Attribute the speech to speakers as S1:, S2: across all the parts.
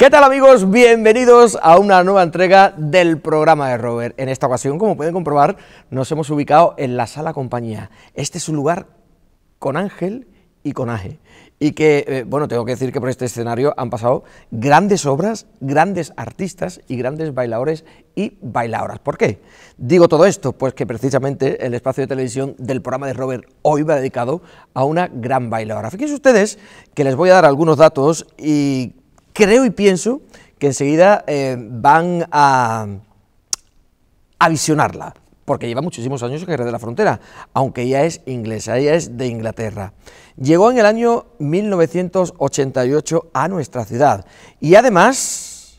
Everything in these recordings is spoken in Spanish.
S1: ¿Qué tal amigos? Bienvenidos a una nueva entrega del programa de Robert. En esta ocasión, como pueden comprobar, nos hemos ubicado en la sala compañía. Este es un lugar con Ángel y con Aje. Y que, eh, bueno, tengo que decir que por este escenario han pasado grandes obras, grandes artistas y grandes bailadores y bailadoras. ¿Por qué? Digo todo esto, pues que precisamente el espacio de televisión del programa de Robert hoy va dedicado a una gran bailadora. Fíjense ustedes que les voy a dar algunos datos y creo y pienso que enseguida eh, van a, visionarla, porque lleva muchísimos años en Jerez de la Frontera, aunque ella es inglesa, ella es de Inglaterra. Llegó en el año 1988 a nuestra ciudad y además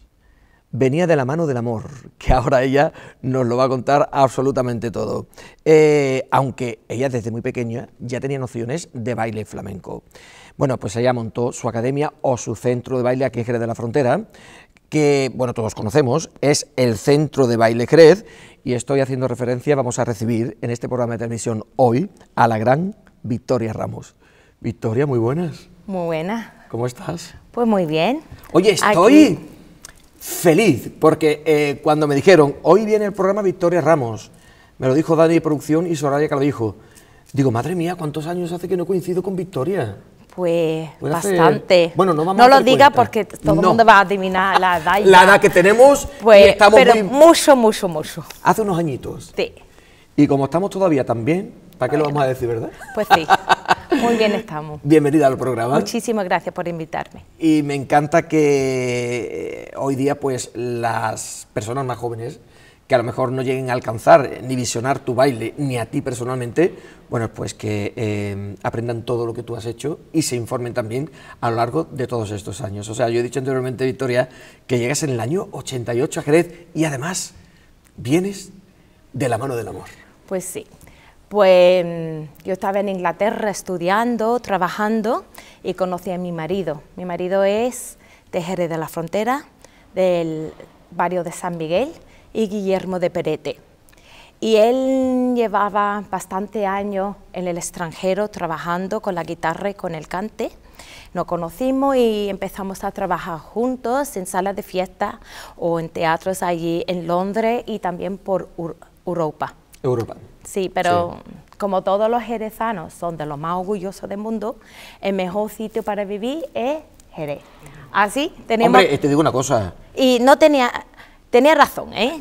S1: venía de la mano del amor, que ahora ella nos lo va a contar absolutamente todo. Eh, aunque ella desde muy pequeña ya tenía nociones de baile flamenco. Bueno, pues ella montó su academia o su centro de baile aquí en Jerez de la Frontera, que, bueno, todos conocemos, es el Centro de Baile Jerez, y estoy haciendo referencia, vamos a recibir en este programa de televisión hoy a la gran Victoria Ramos. Victoria, muy buenas.
S2: Muy buenas.
S1: ¿Cómo estás?
S2: Pues muy bien. Oye, estoy
S1: feliz, porque eh, cuando me dijeron, hoy viene el programa Victoria Ramos, me lo dijo Dani de Producción y Soraya que lo dijo, digo, madre mía, ¿cuántos años hace que no coincido con Victoria?
S2: Pues bastante. Bueno, no lo diga porque todo el mundo va a adivinar la edad. la edad que tenemos. Pues, pero mucho, mucho, mucho. Hace unos añitos. Sí.
S1: Y como estamos todavía también, ¿para qué lo vamos a decir, verdad?
S2: Pues sí. Muy bien estamos.
S1: Bienvenida al programa.
S2: Muchísimas gracias por invitarme.
S1: Y me encanta que eh, hoy día pues las personas más jóvenes que a lo mejor no lleguen a alcanzar ni visionar tu baile, ni a ti personalmente, bueno, pues que eh, aprendan todo lo que tú has hecho y se informen también a lo largo de todos estos años. O sea, yo he dicho anteriormente, Victoria, que llegas en el año 88 a Jerez y además vienes de la mano del amor.
S2: Pues sí, pues yo estaba en Inglaterra estudiando, trabajando y conocí a mi marido. Mi marido es de Jerez de la Frontera, del barrio de San Miguel y Guillermo de Perete. Y él llevaba bastante años en el extranjero trabajando con la guitarra y con el cante. Nos conocimos y empezamos a trabajar juntos en salas de fiesta o en teatros allí en Londres y también por Europa. Europa. Sí, pero como todos los jerezanos son de los más orgullosos del mundo, el mejor sitio para vivir es Jerez. Así tenemos... Hombre, eh, te
S1: digo una cosa.
S2: Y no tenía... Tenía razón, ¿eh?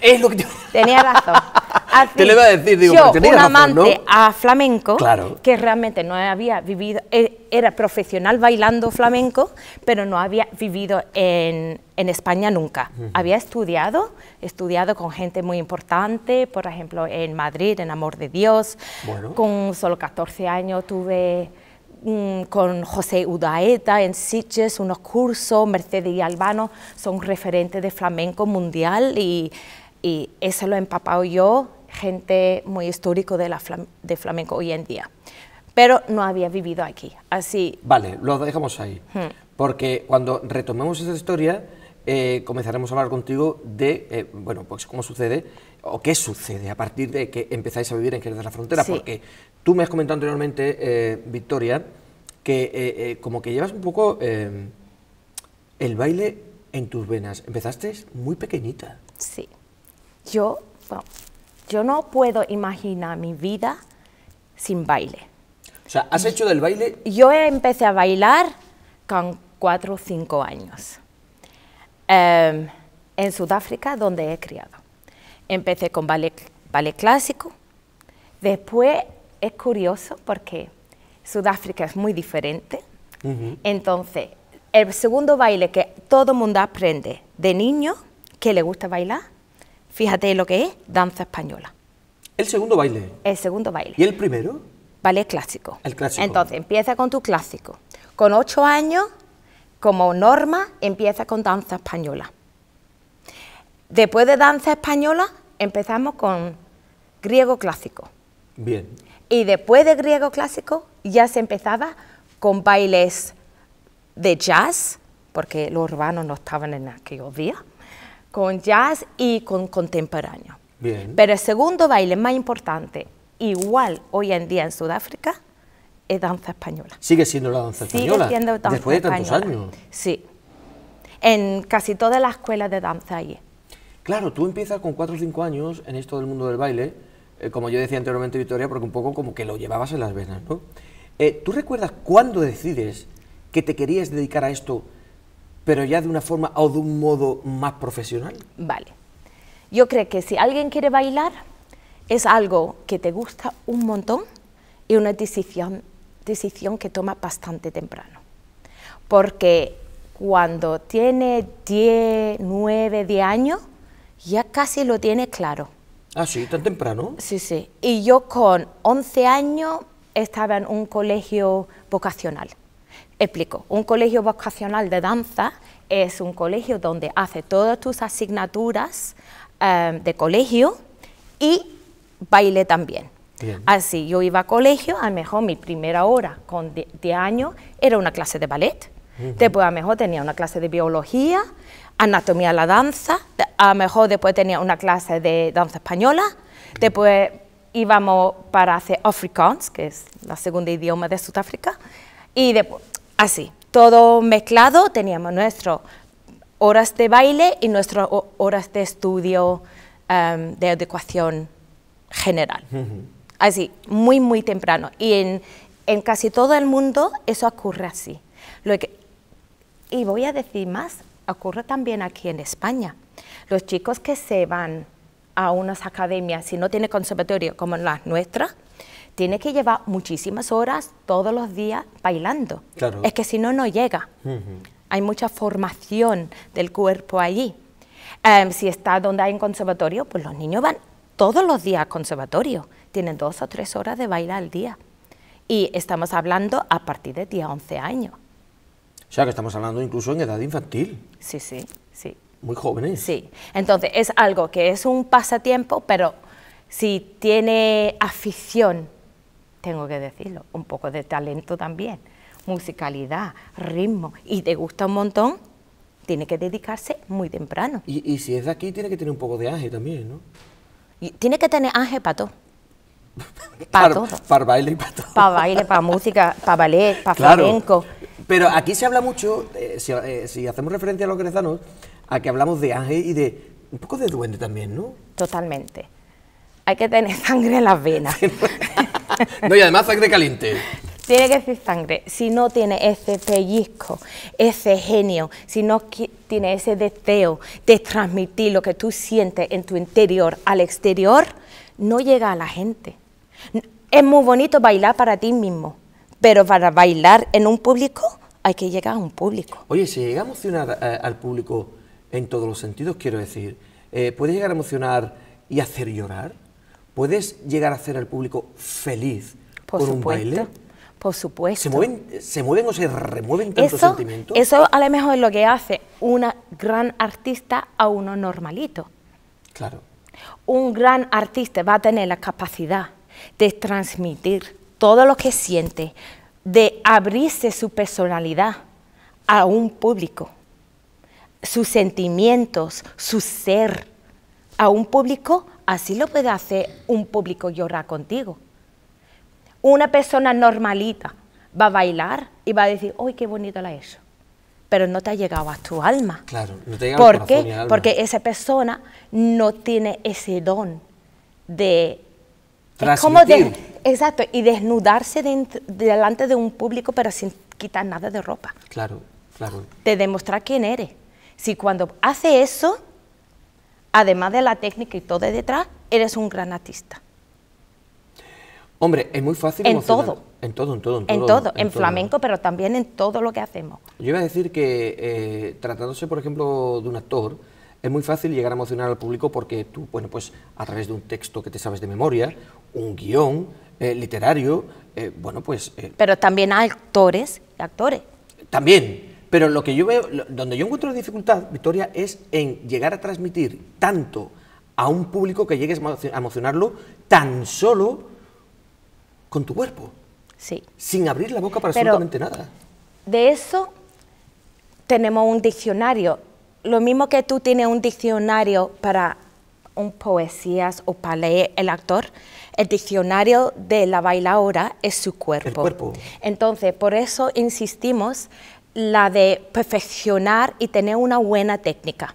S2: Tenía razón. Te le iba a decir, digo, yo, tenía un amante a flamenco, que realmente no había vivido, eh, era profesional bailando flamenco, pero no había vivido en, España nunca. Había estudiado, estudiado con gente muy importante, por ejemplo, en Madrid, en Amor de Dios. Bueno. Con solo 14 años tuve Mm, con José Udaeta en Sitges, unos cursos, Mercedes y Albano son referentes de flamenco mundial y, eso lo he empapado yo, gente muy histórico de, la de flamenco hoy en día. Pero no había vivido aquí, así...
S1: Vale, lo dejamos ahí, hmm. porque cuando retomemos esa historia... Eh, comenzaremos a hablar contigo de, eh, bueno, pues cómo sucede o qué sucede a partir de que empezáis a vivir en Jerez de la Frontera, porque Tú me has comentado anteriormente, eh, Victoria, que eh, eh, como que llevas un poco el baile en tus venas. Empezaste muy pequeñita.
S2: Sí. Yo, yo no puedo imaginar mi vida sin baile.
S1: O sea, ¿has hecho del baile?
S2: Yo empecé a bailar con cuatro o cinco años. Em, en Sudáfrica, donde he criado. Empecé con ballet, ballet clásico. Después es curioso porque Sudáfrica es muy diferente. Entonces, el segundo baile que todo mundo aprende de niño, que le gusta bailar, fíjate lo que es danza española.
S1: ¿El segundo baile?
S2: El segundo baile. ¿Y el primero? Ballet clásico. El clásico. Entonces, empieza con tu clásico. Con ocho años, como norma, empieza con danza española. Después de danza española, empezamos con griego clásico. Bien. Y después de griego clásico ya se empezaba con bailes de jazz, porque los urbanos no estaban en aquellos días, con jazz y con contemporáneo. Pero el segundo baile más importante, igual hoy en día en Sudáfrica, es danza española.
S1: Sigue siendo la danza española. Sigue siendo danza Después de tantos años.
S2: Sí. En casi todas las escuelas de danza allí.
S1: Claro, tú empiezas con 4 o 5 años en esto del mundo del baile eh, como yo decía anteriormente, Victoria, porque un poco como que lo llevabas en las venas, ¿no? Eh, ¿Tú recuerdas cuándo decides que te querías dedicar a esto, pero ya de una forma o de un modo más
S2: profesional? Vale. Yo creo que si alguien quiere bailar, es algo que te gusta un montón y una decisión, decisión que toma bastante temprano. Porque cuando tiene 10, 9, 10 años, ya casi lo tiene claro.
S1: Ah, sí, tan temprano.
S2: Sí, sí. Y yo con 11 años estaba en un colegio vocacional. Explico, un colegio vocacional de danza es un colegio donde hace todas tus asignaturas em, de colegio y baile también. Así, yo iba a colegio, a lo mejor mi primera hora con 10 años era una clase de ballet, después a lo mejor tenía una clase de biología, anatomía de la danza, a lo mejor después tenía una clase de danza española, después íbamos para hacer Afrikaans, que es la segunda idioma de Sudáfrica, y después, así, todo mezclado, teníamos nuestras horas de baile y nuestras horas de estudio em, de educación general. Así, muy, muy temprano. Y en, casi todo el mundo eso ocurre así. y voy a decir más, ocurre también aquí en España. Los chicos que se van a unas academias, si no tiene conservatorio como las nuestras, tiene que llevar muchísimas horas todos los días bailando. Es que si no, no llega. Hay mucha formación del cuerpo allí. Em, si está donde hay un conservatorio, pues los niños van todos los días al conservatorio. Tienen dos o tres horas de bailar al día. Y estamos hablando a partir de 10, 11 años.
S1: O sea, que estamos hablando incluso en edad infantil. Sí, sí, sí. Muy jóvenes.
S2: Sí, entonces es algo que es un pasatiempo, pero si tiene afición, tengo que decirlo, un poco de talento también, musicalidad, ritmo, y te gusta un montón, tiene que dedicarse muy temprano. Y, si es de aquí, tiene que tener un poco
S1: de ángel también, ¿no?
S2: tiene que tener ángel para todo. Para todo.
S1: Para baile y para todo.
S2: Para baile, para música, para ballet, para flamenco.
S1: Pero aquí se habla mucho, eh, si, eh, si, hacemos referencia a los grezanos, a que hablamos de ángel
S2: y de un poco de duende también, ¿no? Totalmente. Hay que tener sangre en las venas.
S1: no, y además sangre caliente.
S2: Tiene que ser sangre. Si no tiene ese pellizco, ese genio, si no tiene ese deseo de transmitir lo que tú sientes en tu interior al exterior, no llega a la gente. Es muy bonito bailar para ti mismo, pero para bailar en un público hay que llegar a un público.
S1: Oye, si llegamos eh, al público en todos los sentidos, quiero decir. Eh, ¿Puedes llegar a emocionar y hacer llorar? ¿Puedes llegar a hacer al público feliz por, un baile? Por supuesto. ¿Se mueven, se mueven o se remueven tantos eso, sentimientos?
S2: Eso a lo mejor es lo que hace una gran artista a uno normalito. Claro. Un gran artista va a tener la capacidad de transmitir todo lo que siente, de abrirse su personalidad a un público sus sentimientos, su ser a un público, así lo puede hacer un público llorar contigo. Una persona normalita va a bailar y va a decir, ¡ay, qué bonito la he hecho! Pero no te ha llegado a tu alma.
S1: Claro, no te ha ¿Por qué? Porque
S2: esa persona no tiene ese don de... Como de exacto, y desnudarse delante de un público pero sin quitar nada de ropa.
S1: Claro, claro.
S2: De demostrar quién eres. Si cuando hace eso, además de la técnica y todo de detrás, eres un gran artista.
S1: Hombre, es muy fácil. En todo. En todo, en todo, en todo. En, todo, en, flamenco,
S2: pero también en todo lo que hacemos.
S1: Yo iba a decir que eh, tratándose, por ejemplo, de un actor, es muy fácil llegar a emocionar al público porque tú, bueno, pues a través de un texto que te sabes de memoria, un guión eh, literario, eh, bueno, pues...
S2: Pero también hay actores y actores.
S1: También, pero lo que yo veo, donde yo encuentro la dificultad, Victoria, es en llegar a transmitir tanto a un público que llegues a emocionarlo tan solo con tu cuerpo. Sí. Sin abrir la boca para absolutamente nada.
S2: De eso tenemos un diccionario. Lo mismo que tú tienes un diccionario para un poesías o para leer el actor, el diccionario de la bailadora es su cuerpo. El cuerpo. Entonces, por eso insistimos la de perfeccionar y tener una buena técnica.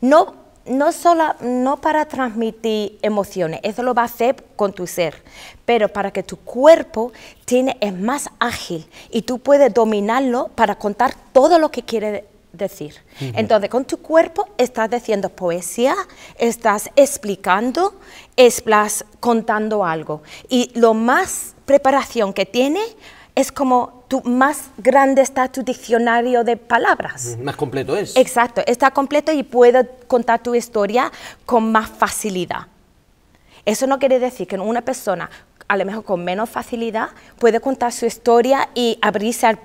S2: No, no, solo, no para transmitir emociones, eso lo va a hacer con tu ser, pero para que tu cuerpo tiene, es más ágil y tú puedes dominarlo para contar todo lo que quiere decir. Entonces, con tu cuerpo estás diciendo poesía, estás explicando, estás contando algo. Y lo más preparación que tiene es como tu, más grande está tu diccionario de palabras.
S1: Más completo es.
S2: Exacto, está completo y puedo contar tu historia con más facilidad. Eso no quiere decir que una persona, a lo mejor con menos facilidad, puede contar su historia y abrirse al,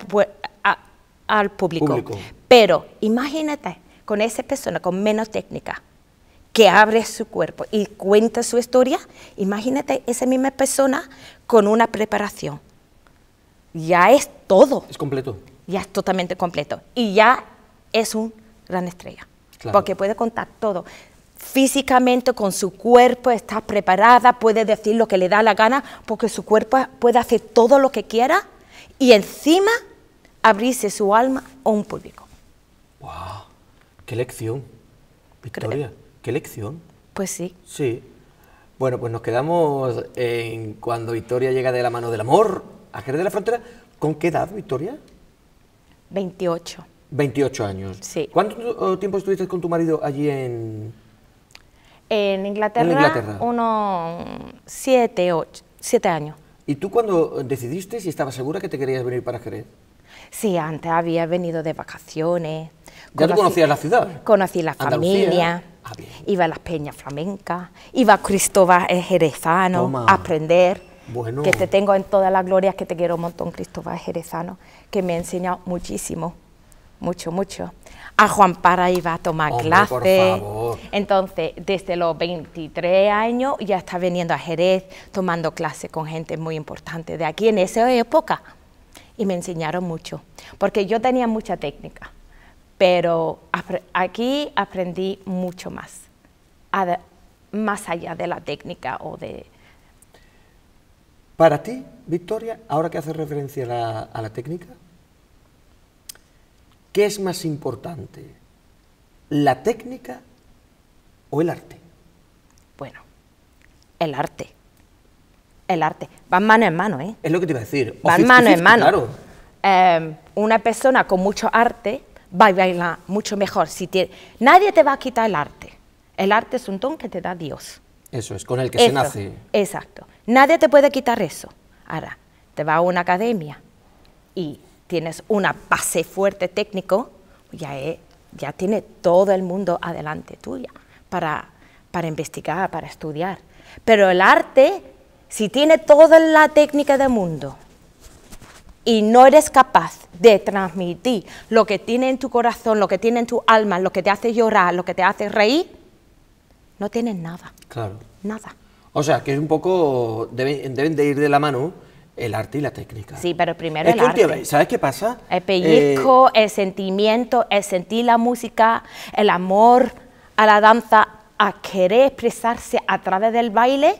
S2: al público. público. Pero imagínate con esa persona con menos técnica que abre su cuerpo y cuenta su historia, imagínate esa misma persona con una preparación ya es
S1: todo. Es completo.
S2: Ya es totalmente completo. Y ya es un gran estrella. Porque puede contar todo. Físicamente, con su cuerpo, está preparada, puede decir lo que le da la gana, porque su cuerpo puede hacer todo lo que quiera y encima abrirse su alma a un público. ¡Wow!
S1: ¡Qué lección! Victoria, qué lección. Pues sí. Sí. Bueno, pues nos quedamos en cuando Victoria llega de la mano del amor a Jerez de la Frontera. ¿Con qué edad, Victoria?
S2: 28.
S1: 28 años. Sí. ¿Cuánto uh, tiempo estuviste con tu marido allí en...?
S2: En Inglaterra, en Inglaterra. unos siete, ocho, siete años.
S1: ¿Y tú cuando decidiste si estabas segura que te querías venir para Jerez?
S2: Sí, antes había venido de vacaciones.
S1: ¿Ya conocías la
S2: ciudad? Conocí la familia. Ah, iba a las peñas flamencas, iba a Cristóbal Jerezano a aprender. Que te tengo en todas las glorias, que te quiero un montón, Cristóbal Jerezano, que me ha enseñado muchísimo, mucho, mucho. A Juan Para iba a tomar clases. Por favor. Entonces, desde los 23 años ya está viniendo a Jerez, tomando clases con gente muy importante de aquí en esa época. Y me enseñaron mucho, porque yo tenía mucha técnica, pero aquí aprendí mucho más, más allá de la técnica o de
S1: para ti, Victoria, ahora que haces referencia a la, técnica, ¿qué es más importante? ¿La técnica o el arte? Bueno,
S2: el arte. El arte. Va mano en mano, ¿eh? Es lo que te iba a decir. Van mano en mano. Em, una persona con mucho arte va a bailar mucho mejor. Si Nadie te va a quitar el arte. El arte es un don que te da Dios.
S1: Eso es, con el que se nace.
S2: Exacto. Nadie te puede quitar eso. Ahora, te vas a una academia y tienes una base fuerte técnico, ya, ya tiene todo el mundo adelante tuya para, para investigar, para estudiar. Pero el arte, si tiene toda la técnica del mundo y no eres capaz de transmitir lo que tiene en tu corazón, lo que tiene en tu alma, lo que te hace llorar, lo que te hace reír, no tienen nada. Claro. Nada.
S1: O sea, que es un poco. Deben, de ir de la mano el arte y la técnica.
S2: Sí, pero primero el arte.
S1: ¿Sabes qué pasa?
S2: El pellizco, eh, el sentimiento, el sentir la música, el amor a la danza, a querer expresarse a través del baile.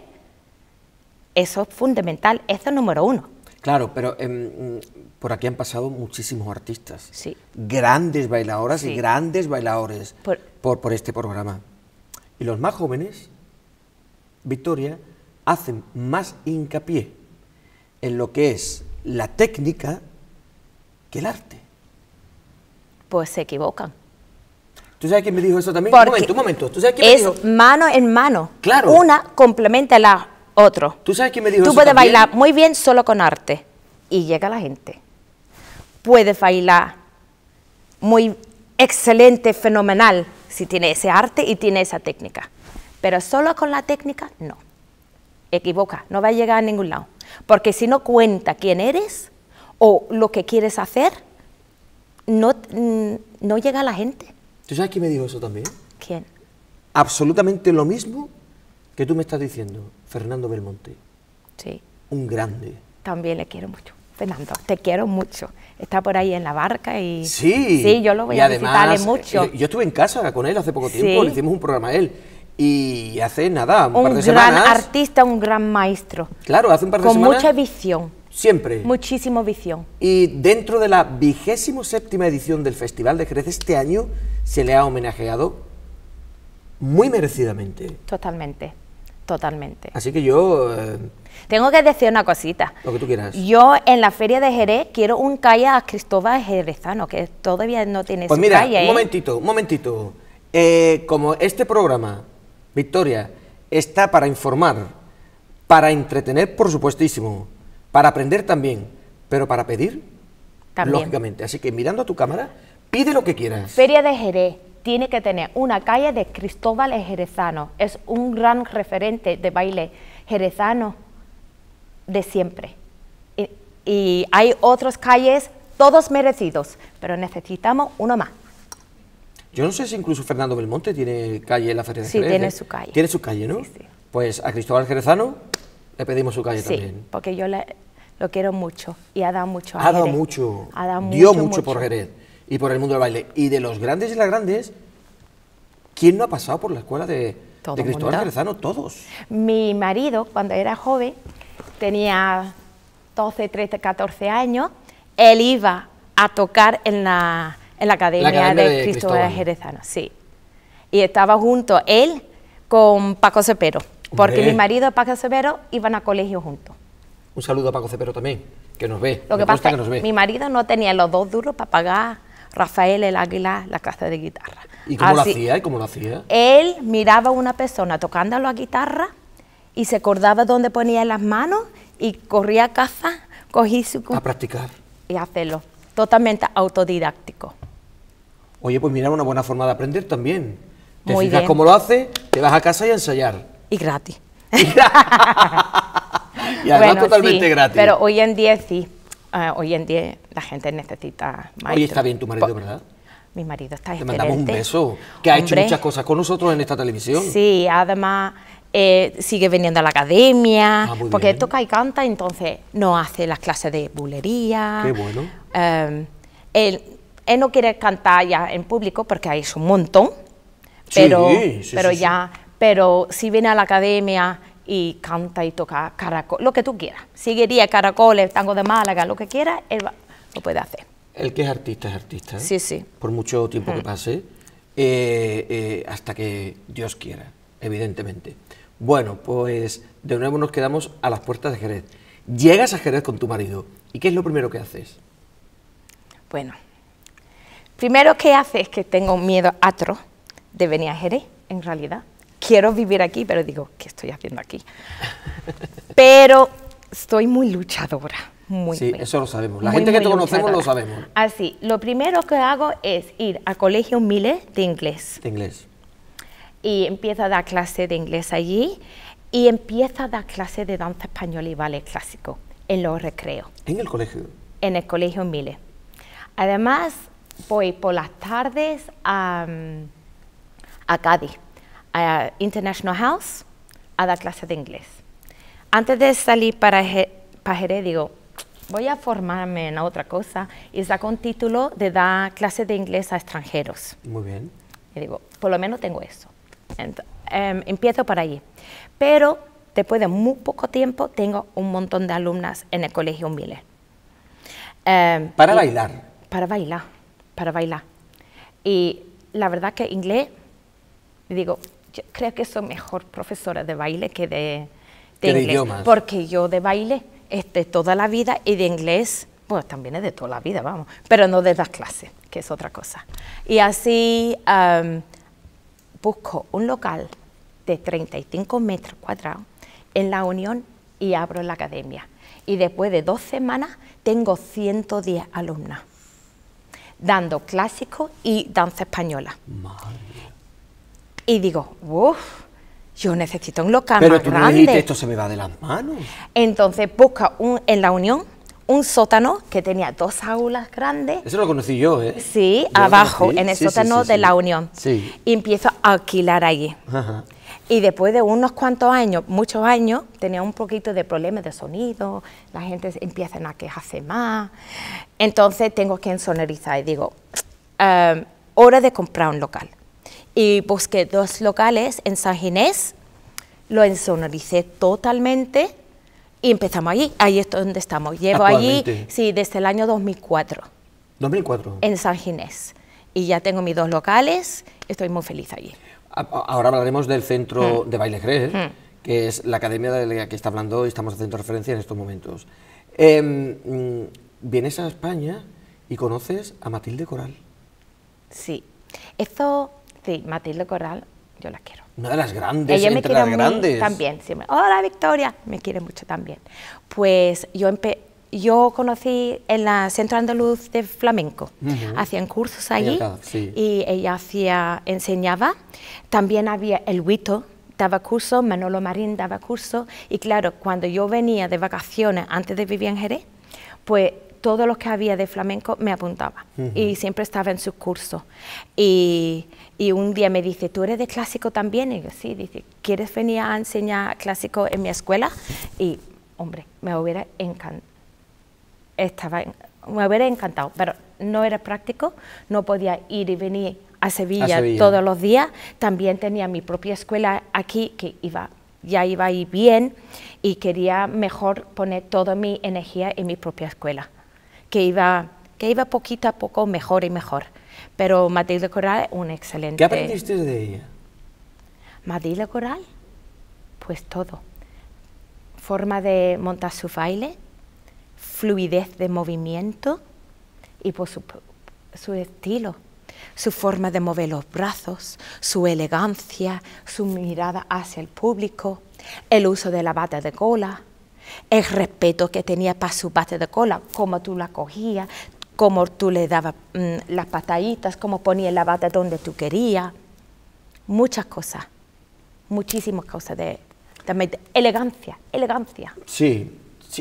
S2: Eso es fundamental, eso es número uno.
S1: Claro, pero em, por aquí han pasado muchísimos artistas. Sí. Grandes bailadoras y grandes bailadores por, por este programa. Y los más jóvenes, Victoria, hacen más hincapié en lo que es la técnica que el arte.
S2: Pues se equivocan. ¿Tú
S1: sabes quién me dijo eso también? un momento, un momento. ¿Tú sabes
S2: me mano en mano. Claro. Una complementa a la otra. ¿Tú sabes me dijo Tú puedes bailar muy bien solo con arte y llega la gente. Puedes bailar muy excelente, fenomenal, si tiene ese arte y tiene esa técnica. Pero solo con la técnica, no. Equivoca, no va a llegar a ningún lado. Porque si no cuenta quién eres o lo que quieres hacer, no, mm, no llega a la gente.
S1: ¿Tú sabes quién me dijo eso también? ¿Quién? Absolutamente lo mismo que tú me estás diciendo, Fernando Belmonte. Sí. Un grande.
S2: También le quiero mucho. Fernando, te quiero mucho. Está por ahí en la barca y. Sí. Sí, yo lo voy a además, visitarle mucho. Eh,
S1: yo, estuve en casa con él hace poco tiempo, le hicimos un programa a él. Y hace nada, un, par de semanas. Un gran
S2: artista, un gran maestro. Claro, hace un par de con semanas. Con mucha visión. Siempre. Muchísimo visión.
S1: Y dentro de la vigésimo séptima edición del Festival de Jerez, este año se le ha homenajeado muy merecidamente.
S2: Totalmente, totalmente.
S1: Así que yo eh,
S2: tengo que decir una cosita. Lo que tú quieras. Yo en la feria de Jerez quiero un calle a Cristóbal Jerezano, que todavía no tiene pues mira, Un ¿eh? momentito,
S1: un momentito. Eh, como este programa, Victoria, está para informar, para entretener, por supuestísimo, para aprender también, pero para pedir, lógicamente. Así que mirando a tu cámara, pide lo que quieras.
S2: Feria de Jerez tiene que tener una calle de Cristóbal Jerezano. Es un gran referente de baile jerezano de siempre. Y, hay otros calles, todos merecidos, pero necesitamos uno más.
S1: Yo no sé si incluso Fernando Belmonte tiene calle en la Feria de Sí, tiene ¿eh? su calle. Tiene su calle, ¿no? Pues a Cristóbal Jerezano le pedimos su calle también.
S2: porque yo lo quiero mucho y ha dado mucho. A ha dado
S1: mucho. dio mucho, por Jerez y por el mundo del baile. Y de los grandes y las grandes, ¿quién no ha pasado por la escuela de, de Cristóbal Jerezano? Todos.
S2: Mi marido, cuando era joven, tenía 12, 13, 14 años, él iba a tocar en la, en la, academia, de Cristo de, Jerezano, sí. Y estaba junto él con Paco Cepero, porque mi marido y Paco Cepero iban a colegio juntos.
S1: Un saludo a Paco Cepero también, que nos ve. Lo que pasa es que mi
S2: marido no tenía los dos duros para pagar Rafael el Águila la clase de guitarra. ¿Y cómo lo hacía? ¿Y cómo lo hacía? Él miraba a una persona tocándolo a guitarra y se acordaba dónde ponía las manos y corría a casa, cogí su... A practicar. Y hacerlo, totalmente autodidáctico.
S1: Oye, pues mira, una buena forma de aprender también. Te fijas cómo lo hace, te vas a casa y a ensayar.
S2: Y gratis. y
S1: además totalmente gratis. Pero
S2: hoy en día sí, ah, hoy en día la gente necesita más. Hoy está bien
S1: tu marido, ¿verdad?
S2: Mi marido está excelente. Te mandamos un beso,
S1: que ha hecho muchas cosas con nosotros en esta televisión. Sí,
S2: además eh, sigue viniendo a la academia, ah, porque toca y canta, entonces no hace las clases de bulería. Em, él, no quiere cantar ya en público porque hay un montón, pero, pero ya, pero si viene a la academia y canta y toca caracol, lo que tú quieras, seguiría caracoles, tango de Málaga, lo que quiera, él lo puede hacer.
S1: El que es artista es artista. ¿eh? Sí, sí. Por mucho tiempo que mm. pase, eh, hasta que Dios quiera, evidentemente. Bueno, pues de nuevo nos quedamos a las puertas de Jerez. Llegas a Jerez con tu marido. ¿Y qué es lo primero que haces? Bueno,
S2: primero que haces, es que tengo miedo atro de venir a Jerez, en realidad. Quiero vivir aquí, pero digo, ¿qué estoy haciendo aquí? pero estoy muy luchadora. Muy, sí,
S1: eso lo sabemos. La gente que te conocemos lo sabemos.
S2: Así, ah, lo primero que hago es ir al Colegio Miles de Inglés. De Inglés y empieza a dar clase de inglés allí y empieza a dar clase de danza española y ballet clásico en los recreos. ¿En el colegio? En el colegio Mile. Además, voy por las tardes a, mm, a Cádiz, a International House, a dar clase de inglés. Antes de salir para, para Jerez, digo, voy a formarme en otra cosa y saco un título de dar clases de inglés a extranjeros. Muy bien. Y digo, por lo menos tengo eso. Em, empiezo por allí. Pero después de muy poco tiempo tengo un montón de alumnas en el Colegio Miller. Em, para bailar. Para bailar, para bailar. Y la verdad que inglés, digo, creo que soy mejor profesora de baile que de, inglés. Porque yo de baile es de toda la vida y de inglés, bueno, también es de toda la vida, vamos, pero no de las clases, que es otra cosa. Y así em, busco un local de 35 metros cuadrados en la Unión y abro la academia. Y después de dos semanas tengo 110 alumnas dando clásico y danza española. Y digo, uff, yo necesito un local Pero más tú grande. No dijiste, esto se me va de las manos. Entonces busca un, en la Unión un sótano que tenía dos aulas grandes. Eso lo
S1: conocí yo, ¿eh? Sí, abajo, en el sótano de la Unión. Sí.
S2: Y empiezo a alquilar allí. Y después de unos cuantos años, muchos años, tenía un poquito de problemas de sonido, la gente empieza a quejarse más. Entonces tengo que ensonorizar y digo, em, hora de comprar un local. Y busqué dos locales en San Ginés, lo ensonoricé totalmente y empezamos allí, ahí es donde estamos. Llevo allí, sí, desde el año 2004. 2004. En San Ginés. Y ya tengo mis dos locales, estoy muy feliz allí.
S1: Ahora hablaremos del centro hmm. de baile hmm. que es la academia de la que está hablando y estamos haciendo referencia en estos momentos. Em, mm, vienes a España y conoces a Matilde Coral.
S2: Sí, esto, sí, Matilde Coral, yo la quiero. Una de las grandes, Ella me quiere también, siempre. Hola Victoria, me quiere mucho también. Pues yo yo conocí en la Centro Andaluz de Flamenco, hacían cursos allí y, ella hacía, enseñaba. También había el Huito, daba curso, Manolo Marín daba curso y claro, cuando yo venía de vacaciones antes de vivir en Jerez, pues todo lo que había de flamenco me apuntaba y siempre estaba en sus cursos. Y, un día me dice, ¿tú eres de clásico también? Y yo, sí, dice, ¿quieres venir a enseñar clásico en mi escuela? Y, hombre, me hubiera encantado. me hubiera encantado, pero no era práctico, no podía ir y venir a Sevilla, todos los días. También tenía mi propia escuela aquí que iba ya iba ahí bien y quería mejor poner toda mi energía en mi propia escuela que iba, poquito a poco mejor y mejor. Pero Matilde Coral, es un excelente... ¿Qué aprendiste de ella? Matilde Coral, pues todo. Forma de montar su baile, fluidez de movimiento y por su estilo su forma de mover los brazos, su elegancia, su mirada hacia el público, el uso de la bata de cola, el respeto que tenía para su bate de cola, cómo tú la cogías, cómo tú le dabas mm, las pataditas, cómo ponía la bata donde tú querías, muchas cosas, muchísimas cosas de, también elegancia, elegancia.
S1: Sí,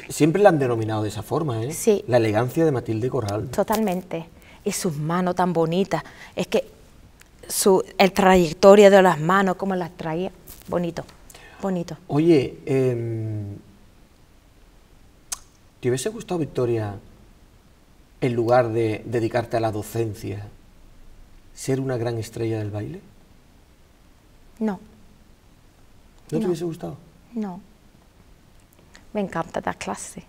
S1: siempre la han denominado de esa forma, ¿eh? Sí. La elegancia de Matilde Corral.
S2: Totalmente, y sus manos tan bonitas, es que su el trayectoria de las manos, cómo las traía, bonito, bonito. Oye,
S1: em, ¿Te hubiese gustado, Victoria, en lugar de dedicarte a la docencia, ser una gran estrella del baile?
S2: No. ¿No, te hubiese gustado? No. Me encanta dar clases.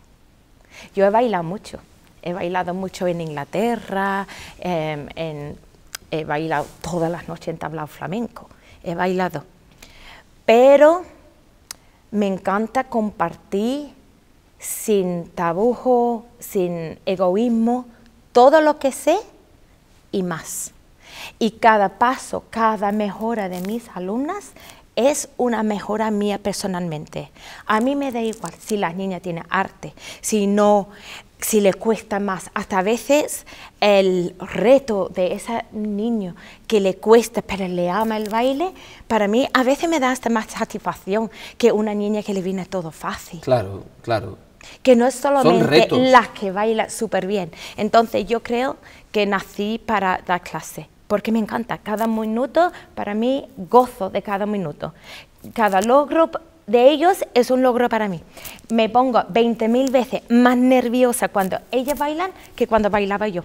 S2: Yo he bailado mucho. He bailado mucho en Inglaterra, em, he bailado todas las noches en tablao flamenco. He bailado. Pero me encanta compartir sin tabujo, sin egoísmo, todo lo que sé y más. Y cada paso, cada mejora de mis alumnas es una mejora mía personalmente. A mí me da igual si la niña tiene arte, si no, si le cuesta más. Hasta a veces el reto de ese niño que le cuesta pero le ama el baile, para mí a veces me da hasta más satisfacción que una niña que le viene todo fácil.
S1: Claro, claro
S2: que no es solamente las que bailan súper bien. Entonces yo creo que nací para dar clase, porque me encanta. Cada minuto, para mí, gozo de cada minuto. Cada logro de ellos es un logro para mí. Me pongo 20.000 veces más nerviosa cuando ellas bailan que cuando bailaba yo.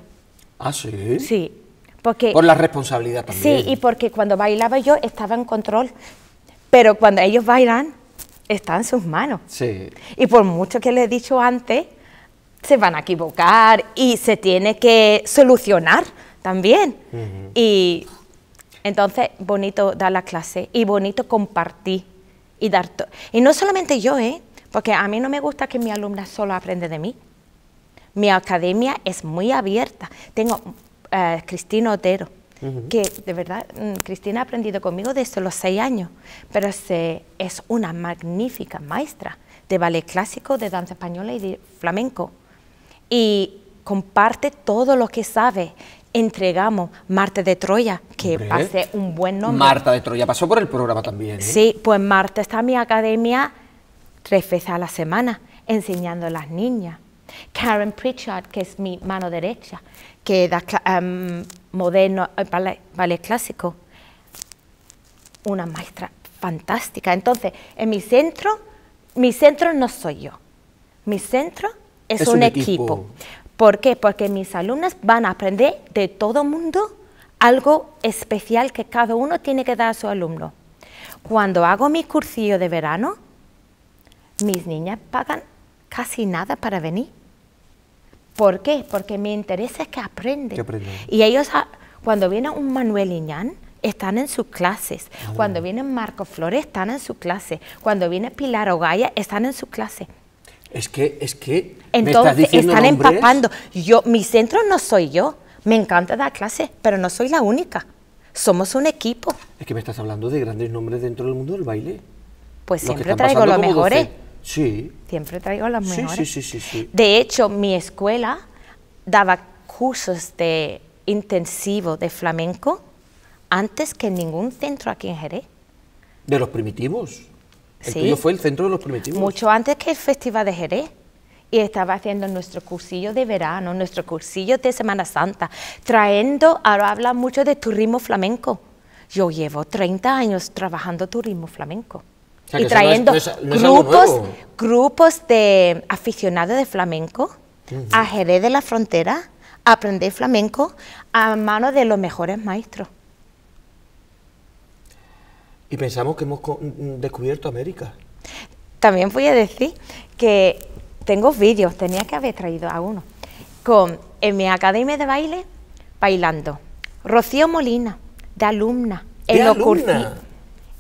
S2: ¿Ah, sí? Sí. Porque, Por la responsabilidad también. Sí, y porque cuando bailaba yo estaba en control, pero cuando ellos bailan está en sus manos. Y por mucho que le he dicho antes, se van a equivocar y se tiene que solucionar también. Y entonces, bonito dar la clase y bonito compartir y dar Y no solamente yo, ¿eh? porque a mí no me gusta que mi alumna solo aprende de mí. Mi academia es muy abierta. Tengo a eh, Cristina Otero, que de verdad mm, Cristina ha aprendido conmigo desde los seis años, pero es una magnífica maestra de ballet clásico, de danza española y de flamenco. Y comparte todo lo que sabe. Entregamos Marta de Troya, que hace un buen nombre. Marta
S1: de Troya pasó por el programa también. ¿eh? Sí,
S2: pues Marta está en mi academia tres veces a la semana enseñando a las niñas. Karen Pritchard, que es mi mano derecha, que da em, moderno, eh, ballet, clásico, una maestra fantástica. Entonces, en mi centro, mi centro no soy yo, mi centro es, un, equipo. ¿Por qué? Porque mis alumnas van a aprender de todo mundo algo especial que cada uno tiene que dar a su alumno. Cuando hago mi cursillo de verano, mis niñas pagan casi nada para venir. ¿Por qué? Porque me interesa es que aprenden. Y ellos, ah, cuando viene un Manuel Iñán, están en sus clases. Ah. Cuando viene Marco Flores, están en su clase. Cuando viene Pilar Ogaya, están en su clase. Es que,
S1: es que. Entonces, ¿me estás están nombres? empapando.
S2: Yo, mi centro no soy yo. Me encanta dar clases, pero no soy la única. Somos un equipo.
S1: Es que me estás hablando de grandes nombres dentro del mundo del baile. Pues siempre traigo lo mejores. ¿eh? Sí.
S2: Siempre traigo las mejores. Sí, sí, sí, sí, De hecho, mi escuela daba cursos de intensivo de flamenco antes que ningún centro aquí en Jerez.
S1: ¿De los primitivos? El sí. fue el centro de los primitivos. Mucho
S2: antes que el Festival de Jerez. Y estaba haciendo nuestro cursillo de verano, nuestro cursillo de Semana Santa, trayendo, ahora habla mucho de turismo flamenco. Yo llevo 30 años trabajando turismo flamenco
S1: y trayendo grupos,
S2: grupos de aficionados de flamenco a de la Frontera, a aprender flamenco a manos de los mejores maestros.
S1: Y pensamos que hemos mm, mm, descubierto América.
S2: También voy a decir que tengo vídeos, tenía que haber traído a con, en mi academia de baile, bailando. Rocío Molina, de alumna, en,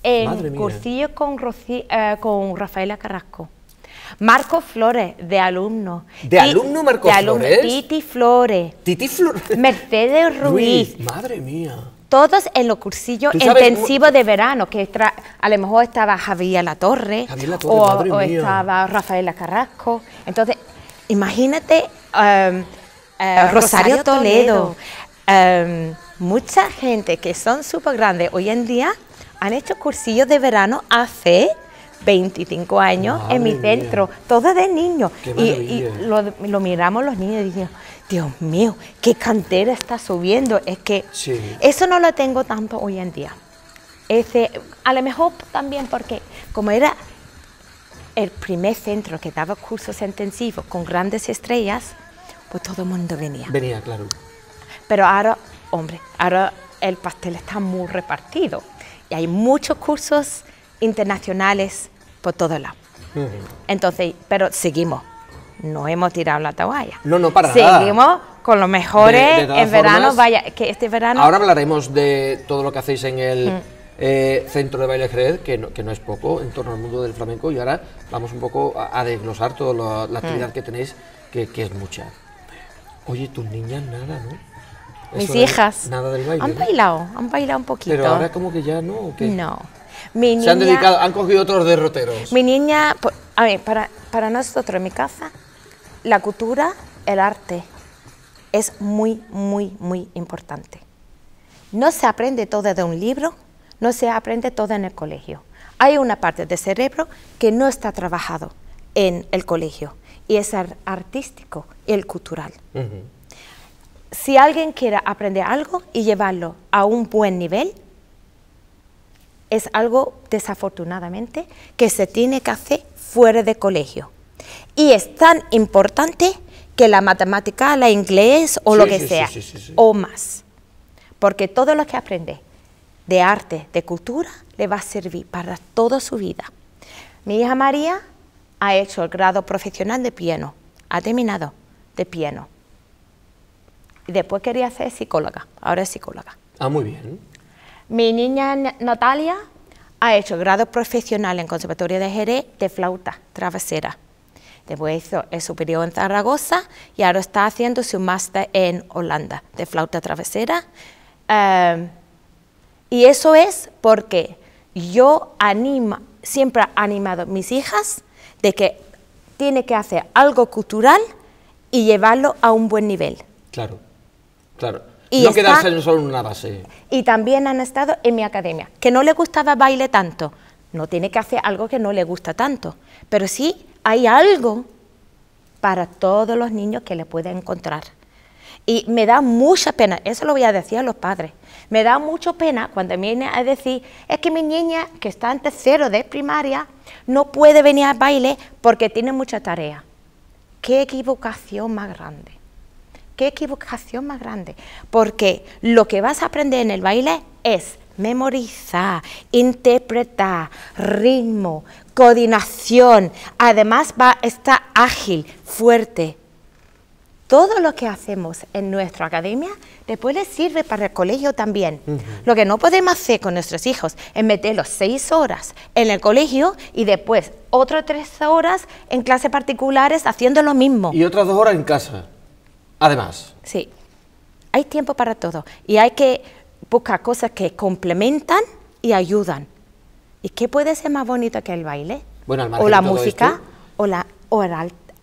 S2: en cursillos eh, con, Rafaela Carrasco. Marco Flores, de alumno. ¿De alumno Marco Flores? Titi Flores. Titi Flores. Mercedes Ruiz. Madre mía. Todos en los cursillos intensivos de verano, que a lo mejor estaba Javier La Torre, o, estaba Rafaela Carrasco. Entonces, imagínate em, eh, Rosario, Toledo, em, mucha gente que son súper grandes hoy en día han hecho cursillos de verano hace 25 años en mi centro, todo de niños. Y, lo, miramos los niños y dijimos, Dios mío, qué cantera está subiendo. Es que eso no lo tengo tanto hoy en día. a lo mejor también porque como era el primer centro que daba cursos intensivos con grandes estrellas, pues todo el mundo venía. Venía, claro. Pero ahora, hombre, ahora el pastel está muy repartido y hay muchos cursos internacionales por todos lados. Entonces, pero seguimos. No hemos tirado la toalla. No, no, para seguimos nada. Seguimos con los mejores en verano. vaya, que este verano. Ahora hablaremos de todo lo que hacéis en el. Mm. Eh, centro de baile
S1: Jerez, que no, que no es poco, en torno al mundo del flamenco, y ahora vamos un poco a, desglosar toda la, actividad mm. que tenéis, que, que, es mucha. Oye, tus niñas nada, ¿no? Mis hijas. Han
S2: bailado, han bailado un poquito. Pero ahora como que ya no. ¿o qué? No. Mi niña, Se han dedicado, han
S1: cogido otros derroteros. Mi
S2: niña, a ver, para, para nosotros en mi casa, la cultura, el arte, es muy, muy, muy importante. No se aprende todo de un libro, no se aprende todo en el colegio. Hay una parte del cerebro que no está trabajado en el colegio y es el artístico y el cultural si alguien quiere aprender algo y llevarlo a un buen nivel, es algo desafortunadamente que se tiene que hacer fuera de colegio. Y es tan importante que la matemática, la inglés o lo que sea, o más. Porque todo lo que aprende de arte, de cultura, le va a servir para toda su vida. Mi hija María ha hecho el grado profesional de piano, ha terminado de piano y después quería ser psicóloga, ahora es psicóloga.
S1: Ah, muy bien.
S2: Mi niña Natalia ha hecho grado profesional en Conservatorio de Jerez de flauta travesera. Después hizo el superior en Zaragoza y ahora está haciendo su máster en Holanda de flauta travesera. Em, y eso es porque yo anima, siempre he animado a mis hijas de que tiene que hacer algo cultural y llevarlo a un buen nivel.
S1: Claro. Y no solo una base.
S2: Y también han estado en mi academia, que no le gustaba baile tanto. No tiene que hacer algo que no le gusta tanto, pero sí hay algo para todos los niños que le puede encontrar. Y me da mucha pena, eso lo voy a decir a los padres, me da mucha pena cuando viene a decir, es que mi niña que está en tercero de primaria no puede venir al baile porque tiene mucha tarea. Qué equivocación más grande qué equivocación más grande, porque lo que vas a aprender en el baile es memorizar, interpretar, ritmo, coordinación, además va a estar ágil, fuerte. Todo lo que hacemos en nuestra academia después les sirve para el colegio también. Lo que no podemos hacer con nuestros hijos es meterlos seis horas en el colegio y después otras tres horas en clases particulares haciendo lo mismo. Y
S1: otras dos horas en casa. Además.
S2: Sí. Hay tiempo para todo y hay que buscar cosas que complementan y ayudan. ¿Y qué puede ser más bonito que el baile?
S1: o la música
S2: o la o el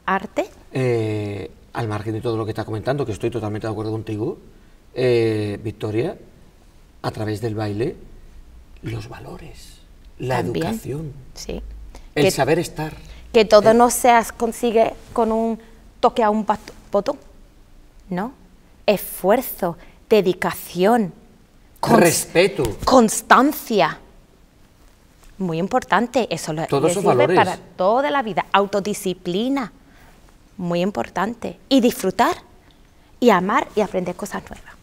S2: arte.
S1: Eh, al margen de todo lo que estás comentando, que estoy totalmente de acuerdo contigo, eh, Victoria, a través del baile,
S2: los valores,
S1: la educación,
S2: el saber estar. Que todo eh. no se consigue con un toque a un botón. ¿no? Esfuerzo, dedicación, respeto, constancia. Muy importante, eso lo sirve para toda la vida. Autodisciplina, muy importante. Y disfrutar, y amar y aprender cosas nuevas.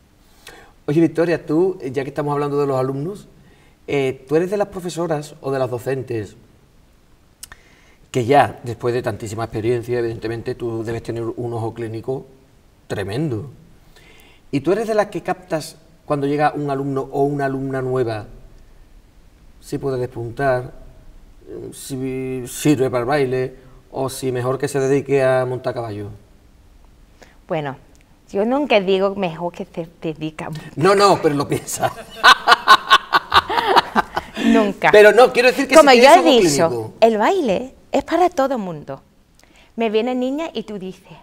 S1: Oye, Victoria, tú, ya que estamos hablando de los alumnos, eh, tú eres de las profesoras o de las docentes que ya, después de tantísima experiencia, evidentemente tú debes tener un ojo clínico Tremendo. ¿Y tú eres de las que captas cuando llega un alumno o una alumna nueva si puede despuntar, si sirve para el baile o si mejor que se dedique a montar caballo?
S2: Bueno, yo nunca digo mejor que se dedique A montar
S1: no, no, pero lo piensa.
S2: nunca. Pero
S1: no, quiero decir que Como yo he dicho,
S2: el baile es para todo mundo. Me viene niña y tú dices,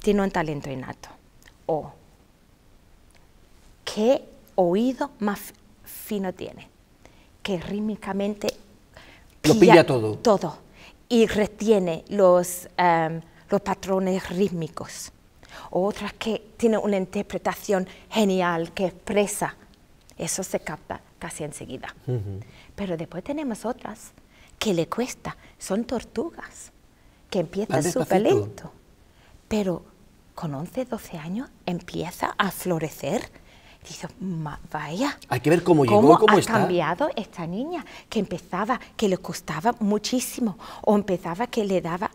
S2: tiene un talento innato. O qué oído más fino tiene, que rítmicamente
S1: lo pilla, todo.
S2: Todo. Y retiene los, em, patrones rítmicos. otras que tienen una interpretación genial, que expresa. Eso se capta casi enseguida. Pero después tenemos otras que le cuesta, son tortugas, que empiezan súper lento pero con 11, 12 años empieza a florecer. Dice, vaya.
S1: Hay que ver cómo llegó, cómo, ha cambiado
S2: esta niña, que empezaba, que le costaba muchísimo, o empezaba que le daba.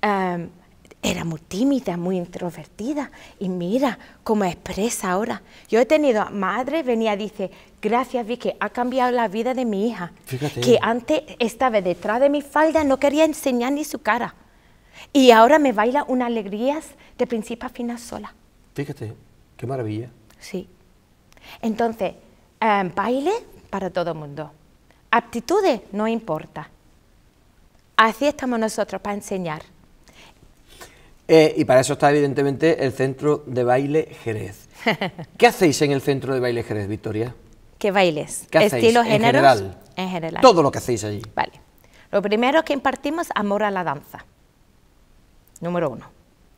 S2: era muy tímida, muy introvertida. Y mira cómo expresa ahora. Yo he tenido madre, venía, dice, gracias Vicky, ha cambiado la vida de mi hija. Fíjate. Que antes estaba detrás de mi falda, no quería enseñar ni su cara. Y ahora me baila una alegrías de principio a finas sola.
S1: Fíjate, qué maravilla.
S2: Sí. Entonces, em, baile para todo el mundo. Aptitudes no importa. Así estamos nosotros para enseñar.
S1: Eh, y para eso está evidentemente el Centro de Baile Jerez. ¿Qué hacéis en el Centro de Baile Jerez, Victoria?
S2: ¿Qué bailes? ¿Qué hacéis? ¿Estilos, General, en general. Todo lo que hacéis allí. Vale. Lo primero que impartimos, amor a la danza número uno.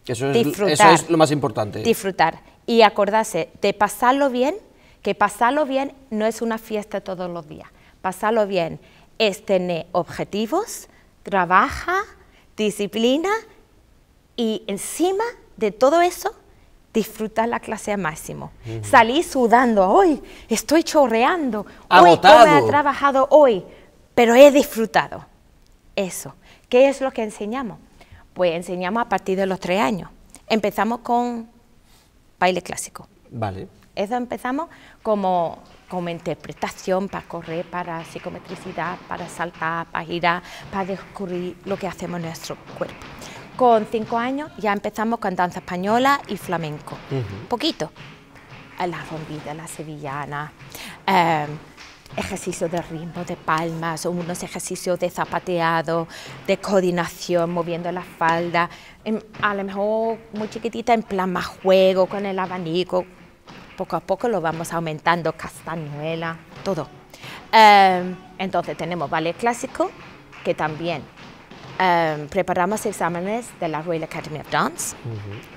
S1: Eso es, disfrutar, eso es lo más importante.
S2: Disfrutar. Y acordarse de pasarlo bien, que pasarlo bien no es una fiesta todos los días. Pasarlo bien es tener objetivos, trabaja, disciplina y encima de todo eso disfrutar la clase al máximo. Salí sudando, hoy estoy chorreando, hoy he trabajado hoy, pero he disfrutado. Eso, ¿qué es lo que enseñamos? Pues enseñamos a partir de los tres años. Empezamos con baile clásico. Vale. Eso empezamos como, interpretación para correr, para psicometricidad, para saltar, para girar, para descubrir lo que hacemos en nuestro cuerpo. Con cinco años ya empezamos con danza española y flamenco. Poquito. La rondita, la sevillana. Eh, ejercicios de ritmo, de palmas, unos ejercicios de zapateado, de coordinación, moviendo la falda, em, a lo mejor muy chiquitita en plan más juego, con el abanico, poco a poco lo vamos aumentando, castañuela, todo. Em, entonces tenemos ballet clásico, que también em, preparamos exámenes de la Royal Academy of Dance,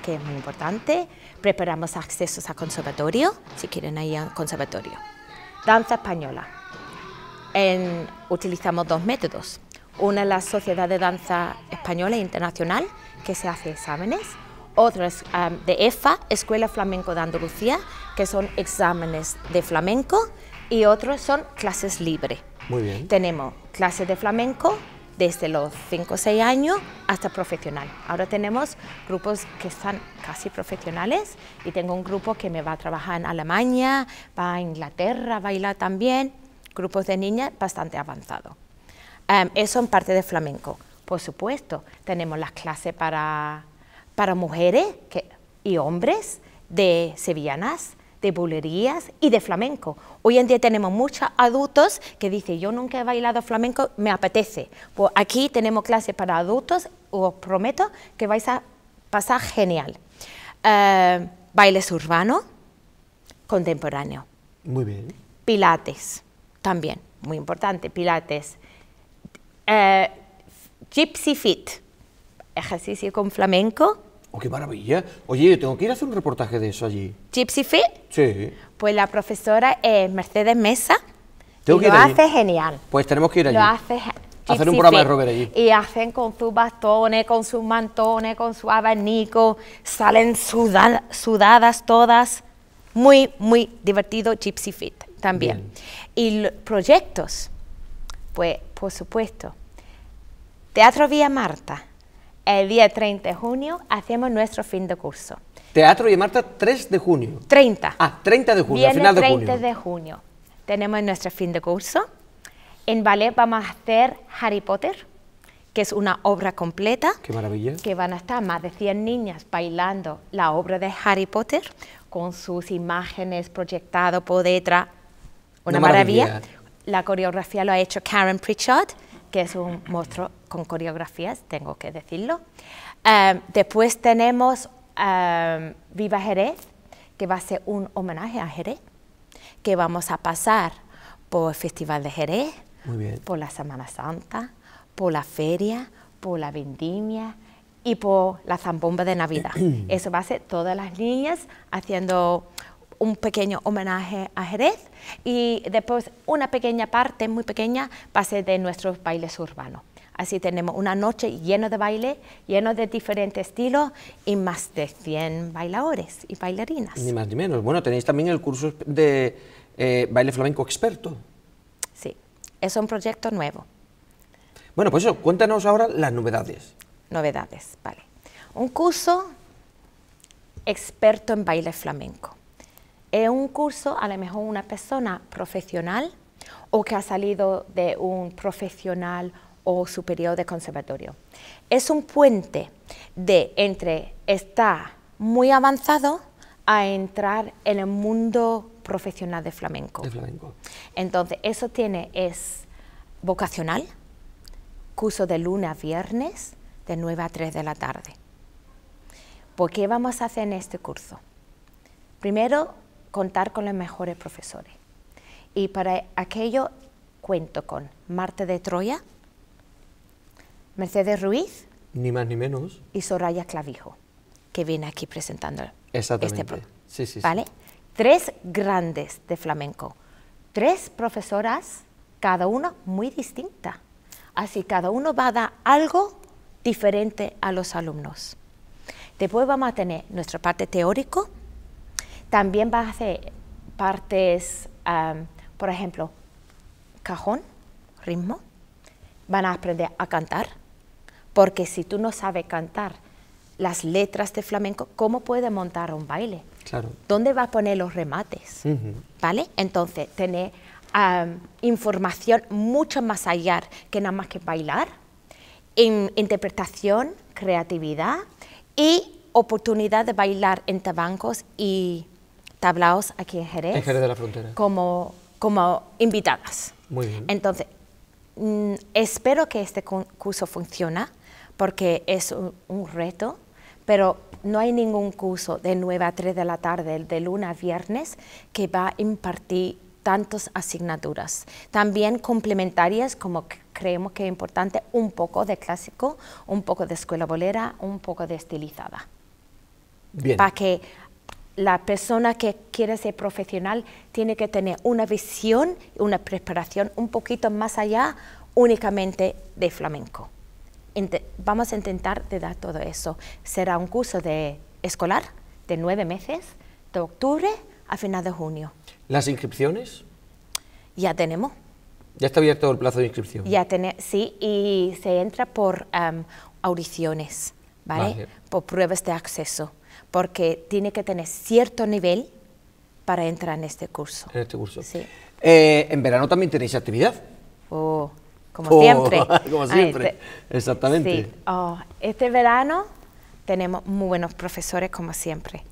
S2: que es muy importante, preparamos accesos a conservatorio, si quieren ir a conservatorio danza española. En, utilizamos dos métodos. Una es la Sociedad de Danza Española Internacional, que se hace exámenes. otra es de EFA, Escuela Flamenco de Andalucía, que son exámenes de flamenco. Y otros son clases libres. Muy bien. Tenemos clases de flamenco, desde los 5 o 6 años hasta profesional. Ahora tenemos grupos que están casi profesionales y tengo un grupo que me va a trabajar en Alemania, va a Inglaterra a bailar también, grupos de niñas bastante avanzados. Em, eso en parte de flamenco. Por supuesto, tenemos las clases para, mujeres y hombres de sevillanas, de bulerías y de flamenco. Hoy en día tenemos muchos adultos que dicen, yo nunca he bailado flamenco, me apetece. Pues aquí tenemos clases para adultos, os prometo que vais a pasar genial. Eh, bailes urbanos, contemporáneo. Muy bien. Pilates, también, muy importante, pilates. Eh, gypsy Fit, ejercicio con flamenco,
S1: Oh, qué maravilla. Oye, tengo que ir a hacer un reportaje de eso allí. ¿Gypsy Fit? Sí.
S2: Pues la profesora es eh, Mercedes Mesa. Tengo que lo ir hace genial.
S1: Pues tenemos que ir allí. Lo hace
S2: hacer un programa de Robert allí. Y hacen con sus bastones, con sus mantones, con su abanico, salen sudadas todas. Muy, muy divertido Gypsy Fit también. Y proyectos, pues por supuesto. Teatro Vía Marta, el día 30 de junio hacemos nuestro fin de curso.
S1: Teatro y Marta 3 de junio. 30. Ah, 30 de junio, final de 30 de
S2: junio. Tenemos nuestro fin de curso. En ballet vamos a hacer Harry Potter, que es una obra completa.
S1: Qué maravilla. Que
S2: van a estar más de 100 niñas bailando la obra de Harry Potter con sus imágenes proyectadas por detrás.
S1: Una, maravilla. maravilla.
S2: La coreografía lo ha hecho Karen Pritchard que es un monstruo con coreografías, tengo que decirlo. Em, después tenemos em, Viva Jerez, que va a ser un homenaje a Jerez, que vamos a pasar por el Festival de Jerez, por la Semana Santa, por la feria, por la vendimia y por la zambomba de Navidad. Eso va a ser todas las niñas haciendo un pequeño homenaje a Jerez y después una pequeña parte, muy pequeña, pase de nuestros bailes urbanos. Así tenemos una noche llena de baile, lleno de diferentes estilos y más de 100 bailadores y bailarinas. Ni
S1: más ni menos. Bueno, tenéis también el curso de eh, baile flamenco experto.
S2: Sí, es un proyecto nuevo.
S1: Bueno, pues eso, cuéntanos ahora las novedades.
S2: Novedades, vale. Un curso experto en baile flamenco es un curso, a lo mejor una persona profesional o que ha salido de un profesional o superior de conservatorio. Es un puente de entre estar muy avanzado a entrar en el mundo profesional de flamenco. Entonces, eso tiene, es vocacional, curso de lunes a viernes, de 9 a 3 de la tarde. ¿Por qué vamos a hacer este curso? Primero, contar con los mejores profesores. Y para aquello cuento con Marta de Troya, Mercedes Ruiz.
S1: Ni más ni menos.
S2: Y Soraya Clavijo, que viene aquí presentando
S1: este programa. Sí, sí,
S2: Tres grandes de flamenco. Tres profesoras, cada una muy distinta. Así cada uno va a dar algo diferente a los alumnos. Después vamos a tener nuestra parte teórico, también vas a hacer partes, por ejemplo, cajón, ritmo. Van a aprender a cantar, porque si tú no sabes cantar las letras de flamenco, ¿cómo puedes montar un baile? Claro. ¿Dónde vas a poner los remates? ¿Vale? Entonces, tener información mucho más allá que nada más que bailar, interpretación, creatividad y oportunidad de bailar entre bancos y tablaos aquí en Jerez. de la Frontera. Como, como invitadas. Muy bien. Entonces, mm, espero que este curso funcione porque es un, reto, pero no hay ningún curso de 9 a 3 de la tarde, de lunes a viernes, que va a impartir tantas asignaturas. También complementarias, como creemos que es importante, un poco de clásico, un poco de escuela bolera, un poco de estilizada. Bien. Para que la persona que quiere ser profesional tiene que tener una visión, una preparación un poquito más allá únicamente de flamenco. vamos a intentar dar todo eso. Será un curso de escolar de nueve meses, de octubre a final de junio.
S1: ¿Las inscripciones? Ya tenemos. Ya está abierto el plazo de inscripción.
S2: Ya sí, y se entra por em, audiciones, ¿vale? Por pruebas de acceso porque tiene que tener cierto nivel para entrar en este curso. En este curso. Sí.
S1: Eh, en verano también tenéis actividad.
S2: Oh, como siempre. como ah, siempre, este, exactamente. Oh, este verano tenemos muy buenos profesores como siempre.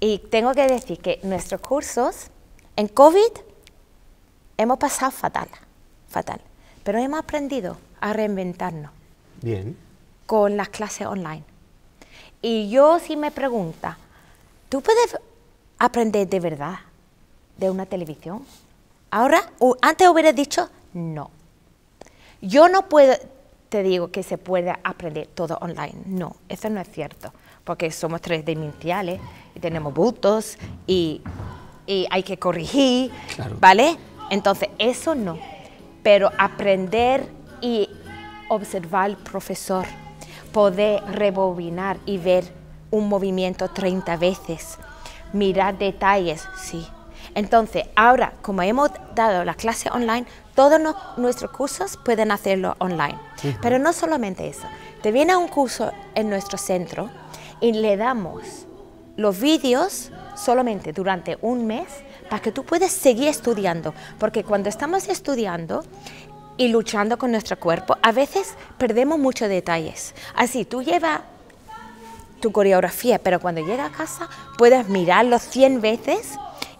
S2: Y tengo que decir que nuestros cursos en COVID hemos pasado fatal, fatal, pero hemos aprendido a reinventarnos. Bien. Con las clases online. Y yo si me pregunta, ¿tú puedes aprender de verdad de una televisión? Ahora, antes hubiera dicho, no. Yo no puedo, te digo que se puede aprender todo online. No, eso no es cierto, porque somos tres dimensionales y tenemos bultos y, hay que corregir, ¿vale? Entonces, eso no. Pero aprender y observar al profesor poder rebobinar y ver un movimiento 30 veces, mirar detalles, sí. Entonces, ahora, como hemos dado la clase online, todos nuestros cursos pueden hacerlo online. Pero no solamente eso, te viene un curso en nuestro centro y le damos los vídeos solamente durante un mes para que tú puedas seguir estudiando, porque cuando estamos estudiando y luchando con nuestro cuerpo, a veces perdemos muchos detalles. Así, tú llevas tu coreografía, pero cuando llega a casa puedes mirarlo 100 veces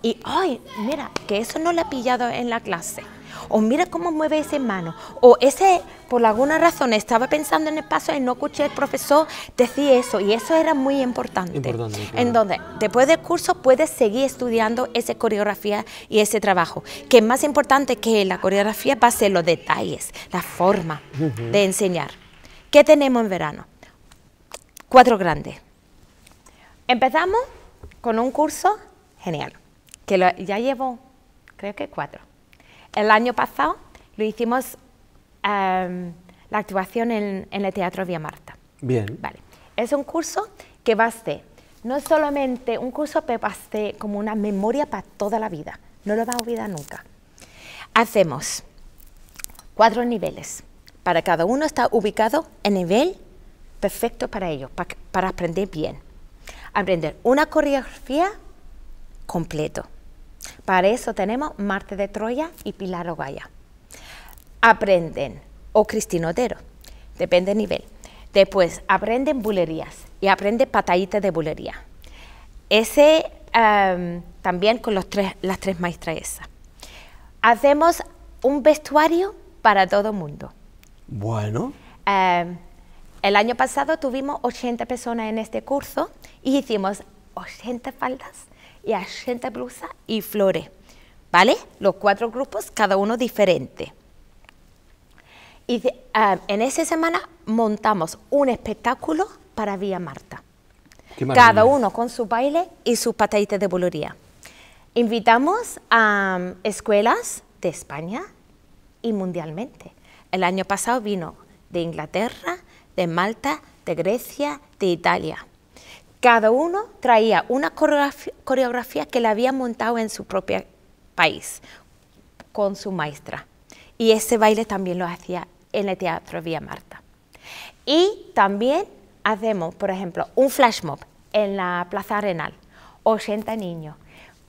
S2: y, ay, mira, que eso no lo he pillado en la clase o mira cómo mueve ese mano, o ese, por alguna razón, estaba pensando en el paso y no escuché al profesor decir eso, y eso era muy importante. ¿En Entonces, después del curso puedes seguir estudiando esa coreografía y ese trabajo, que es más importante que la coreografía va a ser los detalles, la forma de enseñar. ¿Qué tenemos en verano? Cuatro grandes. Empezamos con un curso genial, que ya llevo, creo que cuatro el año pasado lo hicimos em, la actuación en, el Teatro Vía Marta. Bien. Vale. Es un curso que va a ser no solamente un curso, pero va a ser como una memoria para toda la vida. No lo va a olvidar nunca. Hacemos cuatro niveles. Para cada uno está ubicado el nivel perfecto para ellos, para, para aprender bien. Aprender una coreografía completo para eso tenemos Marte de Troya y Pilar Ogaya. Aprenden, o Cristinotero, Otero, depende del nivel. Después aprenden bulerías y aprenden patallitas de bulería. Ese em, también con las tres maestras Hacemos un vestuario para todo mundo.
S1: Bueno.
S2: Em, el año pasado tuvimos 80 personas en este curso y hicimos 80 faldas y a gente blusa y flores, ¿vale? Los cuatro grupos, cada uno diferente. Y ah, en esa semana montamos un espectáculo para Vía Marta. Cada uno con su baile y sus pataditas de bulería. Invitamos a mm, escuelas de España y mundialmente. El año pasado vino de Inglaterra, de Malta, de Grecia, de Italia. Cada uno traía una coreografía que le había montado en su propio país con su maestra. Y ese baile también lo hacía en el Teatro Vía Marta. Y también hacemos, por ejemplo, un flash mob en la Plaza Arenal, 80 niños.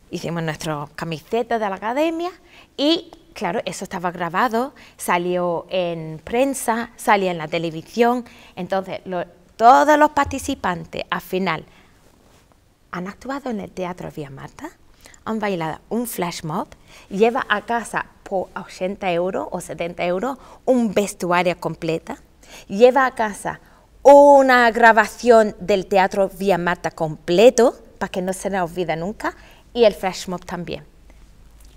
S2: Hicimos nuestros camiseta de la academia y, claro, eso estaba grabado, salió en prensa, salía en la televisión. Entonces, lo, todos los participantes al final han actuado en el Teatro Vía Marta, han bailado un flash mob, lleva a casa por 80 euros o 70 euros un vestuario completa, lleva a casa una grabación del Teatro Vía Marta completo, para que no se nos olvide nunca, y el flash mob también.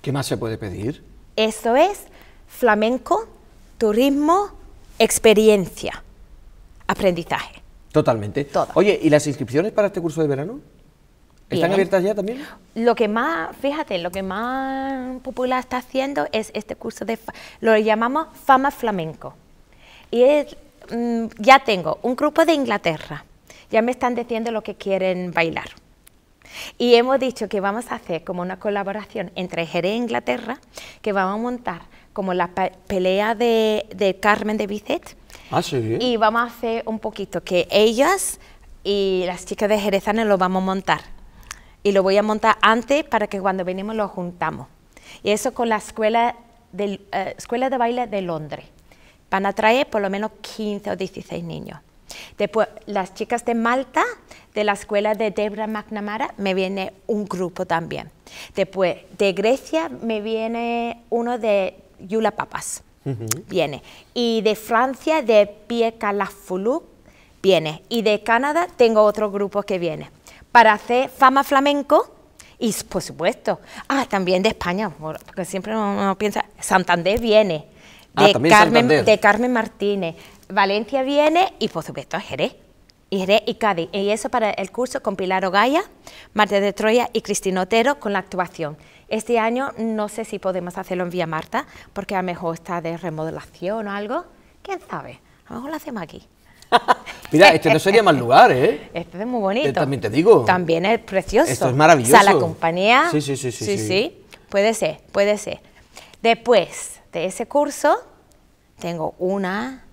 S1: ¿Qué más se puede pedir?
S2: Eso es flamenco, turismo, experiencia, aprendizaje.
S1: Totalmente. Oye, ¿y las inscripciones para este curso de verano? ¿Están abiertas ya
S2: también? Lo que más, fíjate, lo que más popular está haciendo es este curso de, lo llamamos Fama Flamenco. Y es, mm, ya tengo un grupo de Inglaterra, ya me están diciendo lo que quieren bailar. Y hemos dicho que vamos a hacer como una colaboración entre Jerez e Inglaterra, que vamos a montar como la pelea de, de Carmen de Bizet,
S1: Ah, y
S2: vamos a hacer un poquito que ellas y las chicas de Jerezana lo vamos a montar. Y lo voy a montar antes para que cuando venimos lo juntamos. Y eso con la escuela de, eh, escuela de baile de Londres. Van a traer por lo menos 15 o 16 niños. Después, las chicas de Malta, de la escuela de Debra McNamara, me viene un grupo también. Después, de Grecia, me viene uno de Yula Papas viene. Y de Francia, de Pierre Calafoulou, viene. Y de Canadá tengo otro grupo que viene. Para hacer fama flamenco, y por supuesto, ah, también de España, porque siempre uno, piensa, Santander viene, ah, de, Carmen, Martínez, Valencia viene y por supuesto Jerez. Y Jerez y Cádiz. Y eso para el curso con Pilar Ogaya, Marta de Troya y Cristina Otero con la actuación. Este año no sé si podemos hacerlo en Vía Marta, porque a lo mejor está de remodelación o algo. ¿Quién sabe? A lo mejor lo hacemos aquí. Mira, este no sería mal
S1: lugar, ¿eh?
S2: Este es muy bonito. Eh, también te digo. También es precioso. Esto es maravilloso. Sala compañía. Sí, sí, sí, sí. Sí, sí. Puede ser, puede ser. Después de ese curso, tengo una,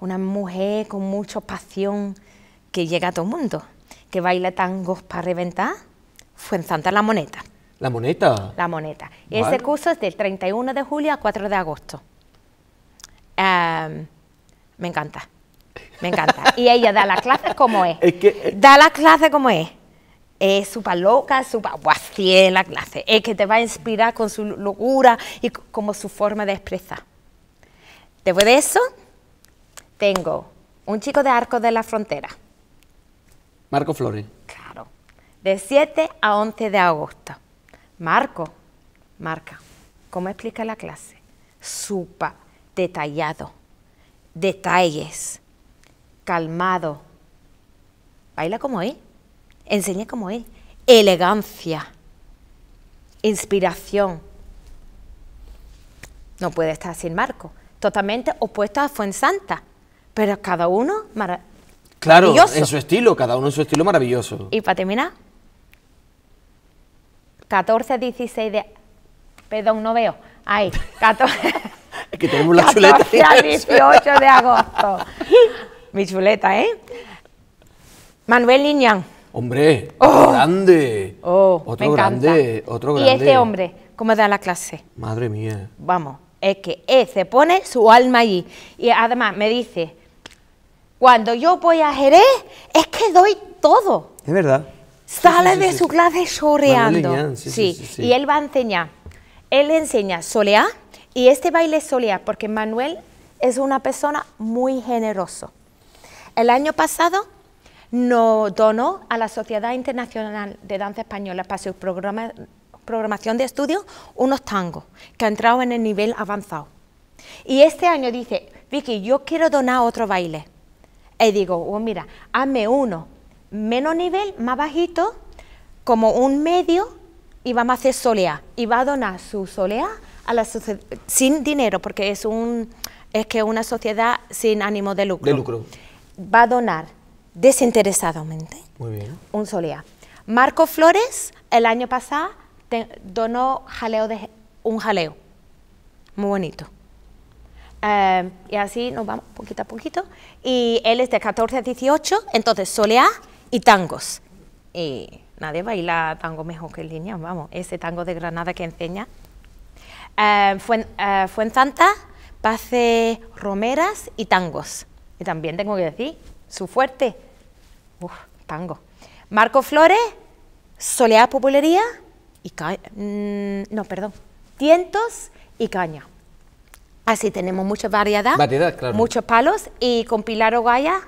S2: una mujer con mucha pasión que llega a todo el mundo, que baila tangos para reventar fue en Santa La Moneta.
S1: ¿La Moneta?
S2: La Moneta. Y Ese curso es del 31 de julio a 4 de agosto. Em, me encanta, me encanta. y ella da la clase como es. Eh, da la clase como es. Es súper loca, súper la clase. Es que te va a inspirar con su locura y como su forma de expresar. Después de eso, tengo un chico de Arco de la Frontera. Marco Flores de 7 a 11 de agosto. Marco, marca, ¿cómo explica la clase? Supa, detallado, detalles, calmado. Baila como él... enseña como es, elegancia, inspiración. No puede estar sin Marco, totalmente opuesto a Fuensanta, pero cada uno Claro, en su
S1: estilo, cada uno en su estilo maravilloso.
S2: Y para terminar, 14, 16 de... Perdón, no veo. Ahí, 14...
S1: es que tenemos la chuleta. 18
S2: de agosto. Mi chuleta, ¿eh? Manuel Niñán,
S1: Hombre, oh. grande. Oh, otro grande, otro grande. Y este hombre,
S2: ¿cómo da la clase?
S1: Madre mía.
S2: Vamos, es que eh, se pone su alma allí. Y además me dice, cuando yo voy a Jerez, es que doy todo. Es verdad. Sale de su clase choreando. ¿eh? Sí, y él va a enseñar. Él enseña soleá y este baile es soleá porque Manuel es una persona muy generosa. El año pasado nos donó a la Sociedad Internacional de Danza Española para su programación de estudios unos tangos que han entrado en el nivel avanzado. Y este año dice, Vicky, yo quiero donar otro baile. Y digo, oh, mira, hazme uno menos nivel, más bajito, como un medio, y vamos a hacer soleá. Y va a donar su soleá a la sin dinero, porque es, un, es que una sociedad sin ánimo de lucro. lucro. Va a donar desinteresadamente un soleá. Marco Flores, el año pasado, donó jaleo de, un jaleo. Muy bonito. Eh, y así nos vamos poquito a poquito. Y él es de 14 a 18, entonces soleá y tangos. Y nadie baila tango mejor que Línea, vamos, ese tango de Granada que enseña. Fuenzanta, eh, Fuen, eh, pase romeras y tangos. Y también tengo que decir, su fuerte, Uf, tango. Marco Flores, soleada populería y mm, no, perdón, tientos y caña. Así tenemos mucha variedad, variedad muchos palos y con Pilar Ogaya,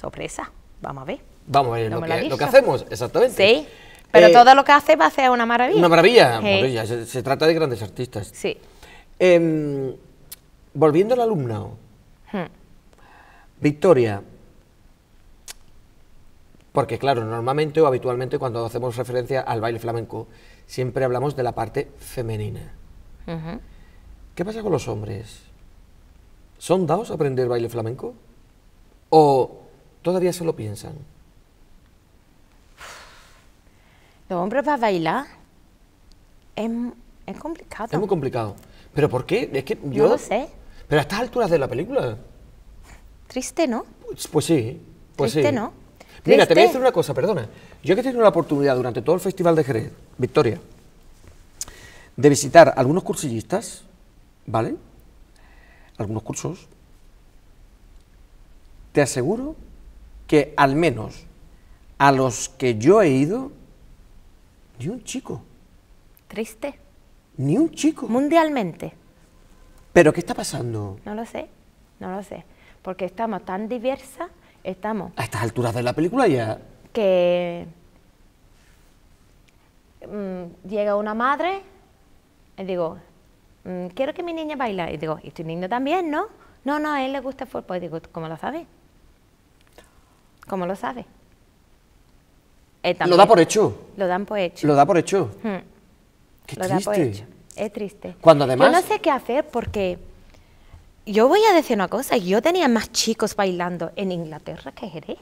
S2: sorpresa. Vamos a ver.
S1: Vamos a ver lo, que, hacemos, exactamente. Sí,
S2: pero eh, todo lo que hace va a ser una maravilla. Una maravilla,
S1: Se, trata de grandes artistas. Sí. Em, volviendo al alumno,
S2: hmm.
S1: Victoria, porque claro, normalmente o habitualmente cuando hacemos referencia al baile flamenco, siempre hablamos de la parte femenina. ¿Qué pasa con los hombres? ¿Son dados a aprender baile flamenco? ¿O todavía se lo piensan.
S2: Los hombres para bailar es, es, complicado. Es muy
S1: complicado. ¿Pero por qué? Es que yo... No lo sé. Pero a estas alturas de la película... Triste, ¿no? Pues, pues, pues sí. Triste, ¿no?
S2: Mira, te voy a decir una
S1: cosa, perdona. Yo que he tenido la oportunidad durante todo el Festival de Jerez, Victoria, de visitar algunos cursillistas, ¿vale? Algunos cursos. Te aseguro que al menos a los que yo he ido,
S2: ni un chico. Triste. Ni un chico. Mundialmente. ¿Pero qué está pasando? No lo sé, no lo sé. Porque estamos tan diversas, estamos... A
S1: estas alturas de la película ya...
S2: Que mm, llega una madre y digo, mm, quiero que mi niña baila. Y digo, ¿y tu niño también, no? No, no, a él le gusta el fútbol. Y digo, ¿cómo lo sabes? ¿Cómo lo sabe? lo eh, da eh, por hecho. Lo dan por hecho. Lo da por hecho. Hmm. Qué lo Es triste. Cuando además... Yo no sé qué hacer porque yo voy a decir una cosa. Yo tenía más chicos bailando en Inglaterra que Jerez.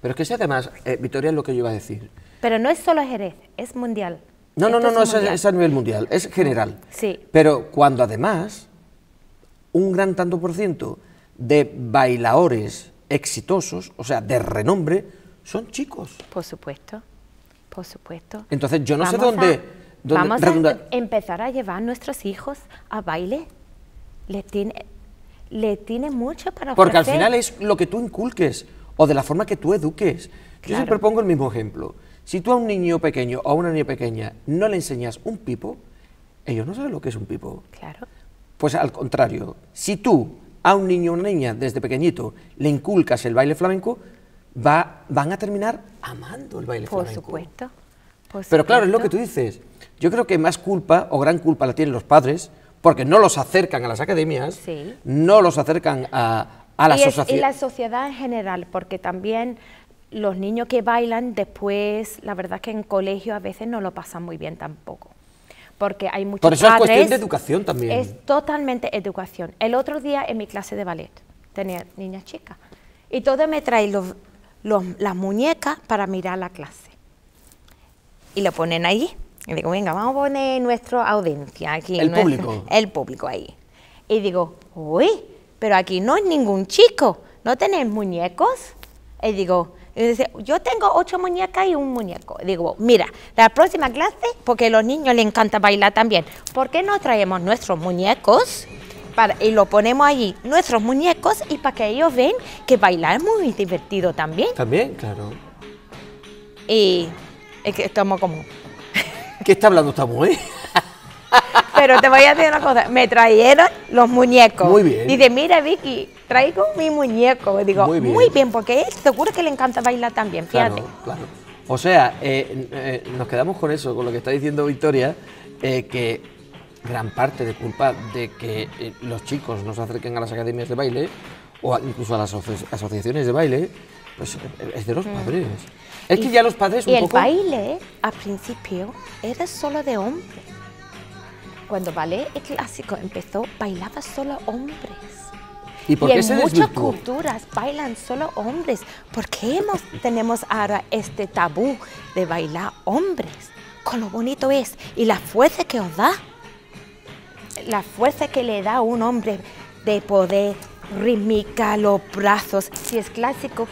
S1: Pero es que si además, eh, Victoria, es lo que yo iba a decir.
S2: Pero no es solo Jerez, es mundial. No, no, no, no, es,
S1: a nivel mundial, es general. Sí. Pero cuando además un gran tanto por ciento de bailadores exitosos, o sea, de renombre, son chicos. Por supuesto,
S2: por supuesto. Entonces yo no sé dónde... dónde vamos a empezar a llevar a nuestros hijos a baile. Le tiene, le tiene mucho para ofrecer. Porque al final es
S1: lo que tú inculques o de la forma que tú eduques. Yo siempre pongo el mismo ejemplo. Si tú a un niño pequeño o a una niña pequeña no le enseñas un pipo, ellos no saben lo que es un pipo. Claro. Pues al contrario, si tú a un niño o una niña desde pequeñito le inculcas el baile flamenco, va, van a terminar amando el baile flamenco. por supuesto. Pero claro, es lo que tú dices. Yo creo que más culpa o gran culpa la tienen los padres porque no los acercan a las academias, no los acercan a, a la sociedad. Y la
S2: sociedad en general, porque también los niños que bailan después, la verdad es que en colegio a veces no lo pasan muy bien tampoco porque hay muchos Por eso es cuestión de educación también. Es totalmente educación. El otro día en mi clase de ballet tenía niñas chicas y todos me traen las muñecas para mirar la clase. Y lo ponen ahí... Y digo, venga, vamos a poner nuestra audiencia aquí. El público. El público ahí. Y digo, uy, pero aquí no hay ningún chico, no tenéis muñecos. Y digo, y dice, yo tengo ocho muñecas y un muñeco. Digo, mira, la próxima clase, porque a los niños les encanta bailar también, ¿por qué no traemos nuestros muñecos? Para, y lo ponemos allí, nuestros muñecos, y para que ellos ven que bailar es muy divertido también.
S1: También, claro.
S2: Y es que estamos como...
S1: ¿Qué está hablando esta mujer?
S2: Pero te voy a decir una cosa, me trajeron los muñecos. Muy bien. Dice, mira Vicky, traigo mi muñeco. digo, muy bien. porque seguro que le encanta bailar también, fíjate. Claro,
S1: claro. O sea, eh, eh, nos quedamos con eso, con lo que está diciendo Victoria, eh, que gran parte de culpa de que los chicos no se acerquen a las academias de baile o incluso a las asociaciones de baile, pues es de los mm. padres. Es que ya los padres... Un poco... el
S2: baile, al principio, era solo de hombres. Cuando ballet clásico empezó, bailaba solo hombres.
S1: ¿Y, en muchas
S2: culturas bailan solo hombres. ¿Por qué hemos, tenemos ahora este tabú de bailar hombres? Con lo bonito es y la fuerza que os da. La fuerza que le da a un hombre de poder rítmica, los brazos. Si es clásico,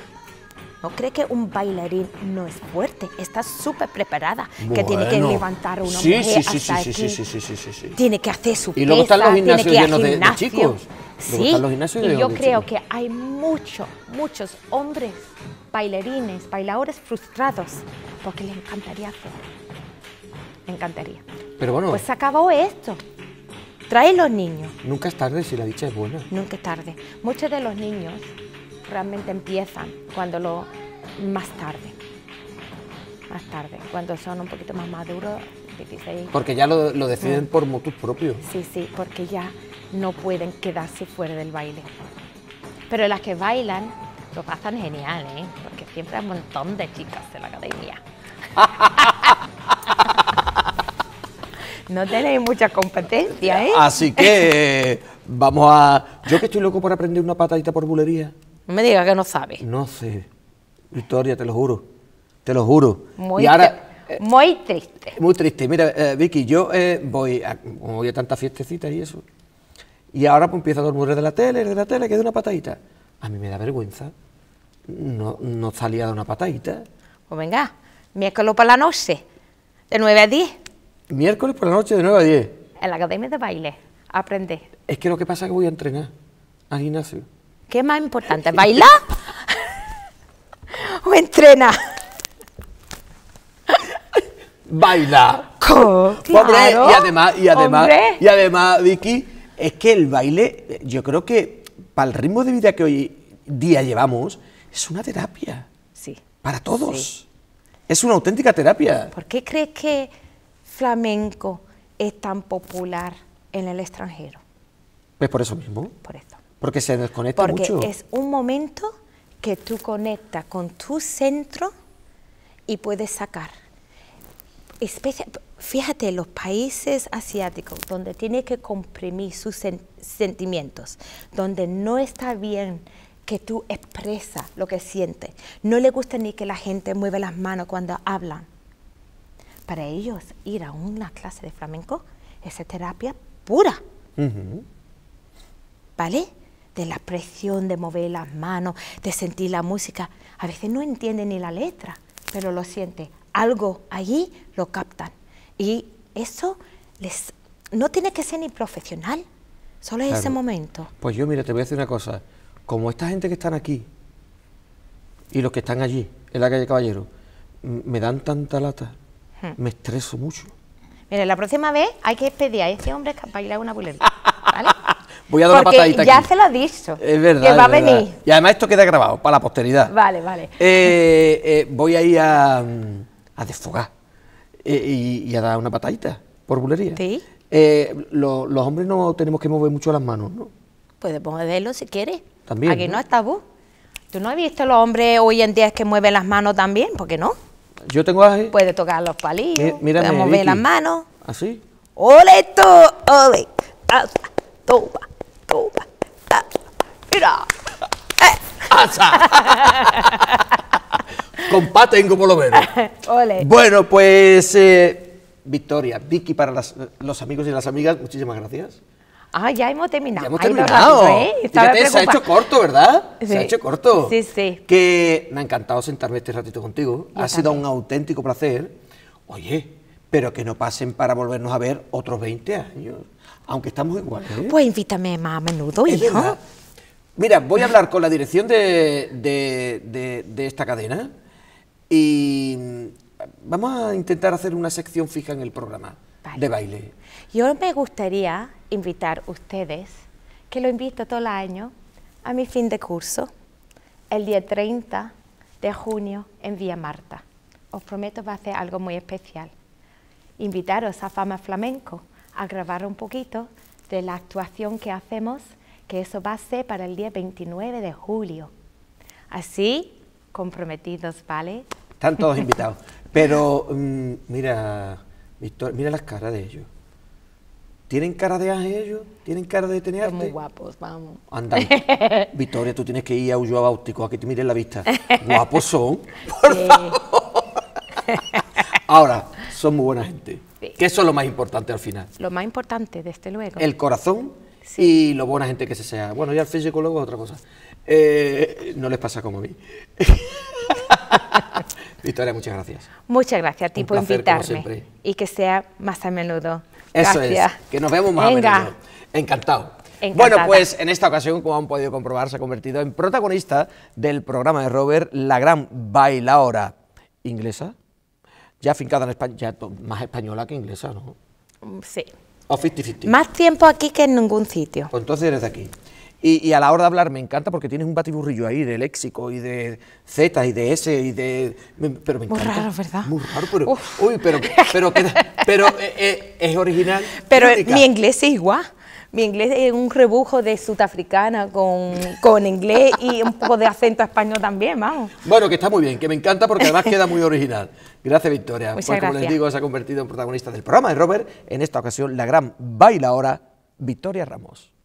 S2: ¿No cree que un bailarín no es fuerte? Está súper preparada, que tiene que levantar una sí, mujer sí, sí, hasta aquí. Tiene que hacer su Y luego están los gimnasios llenos de, chicos. sí, y yo creo que hay muchos, muchos hombres, bailarines, bailadores frustrados, porque les encantaría hacer. encantaría. Pero bueno. Pues se acabó esto. Trae los niños.
S1: Nunca es tarde si la dicha es buena.
S2: Nunca es tarde. Muchos de los niños realmente empiezan cuando lo más tarde. Más tarde, cuando son un poquito más maduros, 16. Porque ya lo, deciden mm.
S1: por motus propios.
S2: Sí, sí, porque ya no pueden quedarse fuera del baile. Pero las que bailan lo pasan genial, ¿eh? Porque siempre hay un montón de chicas en la academia. no tenéis mucha competencia, ¿eh? Así que
S1: eh, vamos a. Yo que estoy loco por aprender una patadita por bulería.
S2: No me digas que no sabes.
S1: No sé. Victoria, te lo juro. Te lo juro.
S2: Muy y eh, muy
S1: triste. Muy triste. Mira, eh, Vicky, yo eh, voy, a, voy a tantas fiestecitas y eso, y ahora pues, empiezo a dormir de la tele, de la tele, que de una patadita. A mí me da vergüenza. No, no salía de una patadita.
S2: Pues venga, miércoles por la noche, de 9 a 10.
S1: Miércoles por la noche, de 9 a 10.
S2: En la academia de baile, aprende.
S1: Es que lo que pasa es que voy a entrenar al gimnasio.
S2: ¿Qué es más importante? ¿Bailar o entrenar?
S1: Bailar. Pues, y además, y además, y además, Vicky, es que el baile, yo creo que para el ritmo de vida que hoy día llevamos, es una terapia. Sí. Para todos. Es una auténtica terapia. ¿Por
S2: qué crees que flamenco es tan popular en el extranjero?
S1: Pues por eso mismo. Por esto. Porque se desconecta mucho. Porque es
S2: un momento que tú conectas con tu centro y puedes sacar. fíjate, los países asiáticos donde tiene que comprimir sus sentimientos, donde no está bien que tú expresas lo que sientes, no le gusta ni que la gente mueva las manos cuando hablan. Para ellos ir a una clase de flamenco es terapia pura. ¿Vale? de la presión de mover las manos, de sentir la música. A veces no entiende ni la letra, pero lo siente Algo allí lo captan. Y eso les no tiene que ser ni profesional, solo es ese momento.
S1: Pues yo, mira, te voy a decir una cosa. Como esta gente que están aquí y los que están allí, en la calle Caballero, me dan tanta lata, hmm. me estreso mucho.
S2: Mire, la próxima vez hay que pedir a este hombre que bailar una bulería, Voy a dar una patadita ya se lo he dicho. Es
S1: verdad. Que va a venir. Y además esto queda grabado para la posteridad. Vale, vale. Eh, eh, voy a ir a, a desfogar eh, y, a dar una patadita por bulería. Sí. los hombres no tenemos que mover mucho las manos, ¿no?
S2: Puedes moverlo si quieres. También. Aquí no, está es tabú. ¿Tú no has visto a los hombres hoy en día que mueven las manos también? ¿Por qué no? Yo tengo Puede tocar los palillos, mira, mover las manos.
S1: ¿Así? ¿Ah,
S2: ¡Ole to... ¡Ole! ¡Toma! Compaten Mira.
S1: Con tengo lo veo. Bueno, pues eh, Victoria, Vicky, para los amigos y las amigas, muchísimas gracias.
S2: Ah, ya hemos terminado. Ya hemos terminado. Eh, se ha hecho
S1: corto, ¿verdad? Se ha hecho corto. Sí, sí. Que me ha encantado sentarme este ratito contigo. ha sido un auténtico placer. Oye, pero que no pasen para volvernos a ver otros 20 años aunque estamos iguales. ¿eh?
S2: Pues invítame más a menudo, hijo.
S1: Mira, voy a hablar con la dirección de, esta cadena y vamos a intentar hacer una sección fija en el programa de baile.
S2: Yo me gustaría invitar a ustedes, que lo invito todo el año, a mi fin de curso, el día 30 de junio en Vía Marta. Os prometo va a ser algo muy especial. Invitaros a Fama Flamenco a grabar un poquito de la actuación que hacemos, que eso va a ser para el día 29 de julio. Así, comprometidos, ¿vale?
S1: Están todos invitados. Pero mm, mira, Víctor, mira las caras de ellos. ¿Tienen cara de ángel ellos? ¿Tienen cara
S2: de tener Son muy guapos, vamos. andando
S1: Victoria, tú tienes que ir a Ulloa Báutico, a que te miren la vista. Guapos son. Ahora, son muy buena gente qué es lo más importante al final.
S2: Lo más importante, desde luego. El
S1: corazón y lo buena gente que se sea. Bueno, ya el físico luego es otra cosa. Eh, no les pasa como a mí. Victoria, muchas gracias.
S2: Muchas gracias a ti por invitarme. Y que sea más a menudo. Eso es, que nos vemos más a menudo. Encantado. Bueno, pues en
S1: esta ocasión, como han podido comprobar, se ha convertido en protagonista del programa de Robert La Gran Bailaora. ¿Inglesa? ya fincada en España, ya más española que inglesa, ¿no? Sí. O 50
S2: Más tiempo aquí que en ningún sitio.
S1: Pues entonces eres de aquí. Y, a la hora de hablar me encanta porque tienes un batiburrillo ahí de léxico y de Z y de S y de... Pero Muy raro, ¿verdad? Muy raro, pero... Uy, pero, pero, pero, eh, eh, es original. Pero mi
S2: inglés es igual mi inglés es un rebujo de sudafricana con, inglés y un poco de acento español también, vamos.
S1: Bueno, que está muy bien, que me encanta porque además queda muy original. Gracias, Victoria. pues como les digo, se ha convertido en protagonista del programa de Robert, en esta ocasión la gran bailaora Victoria Ramos.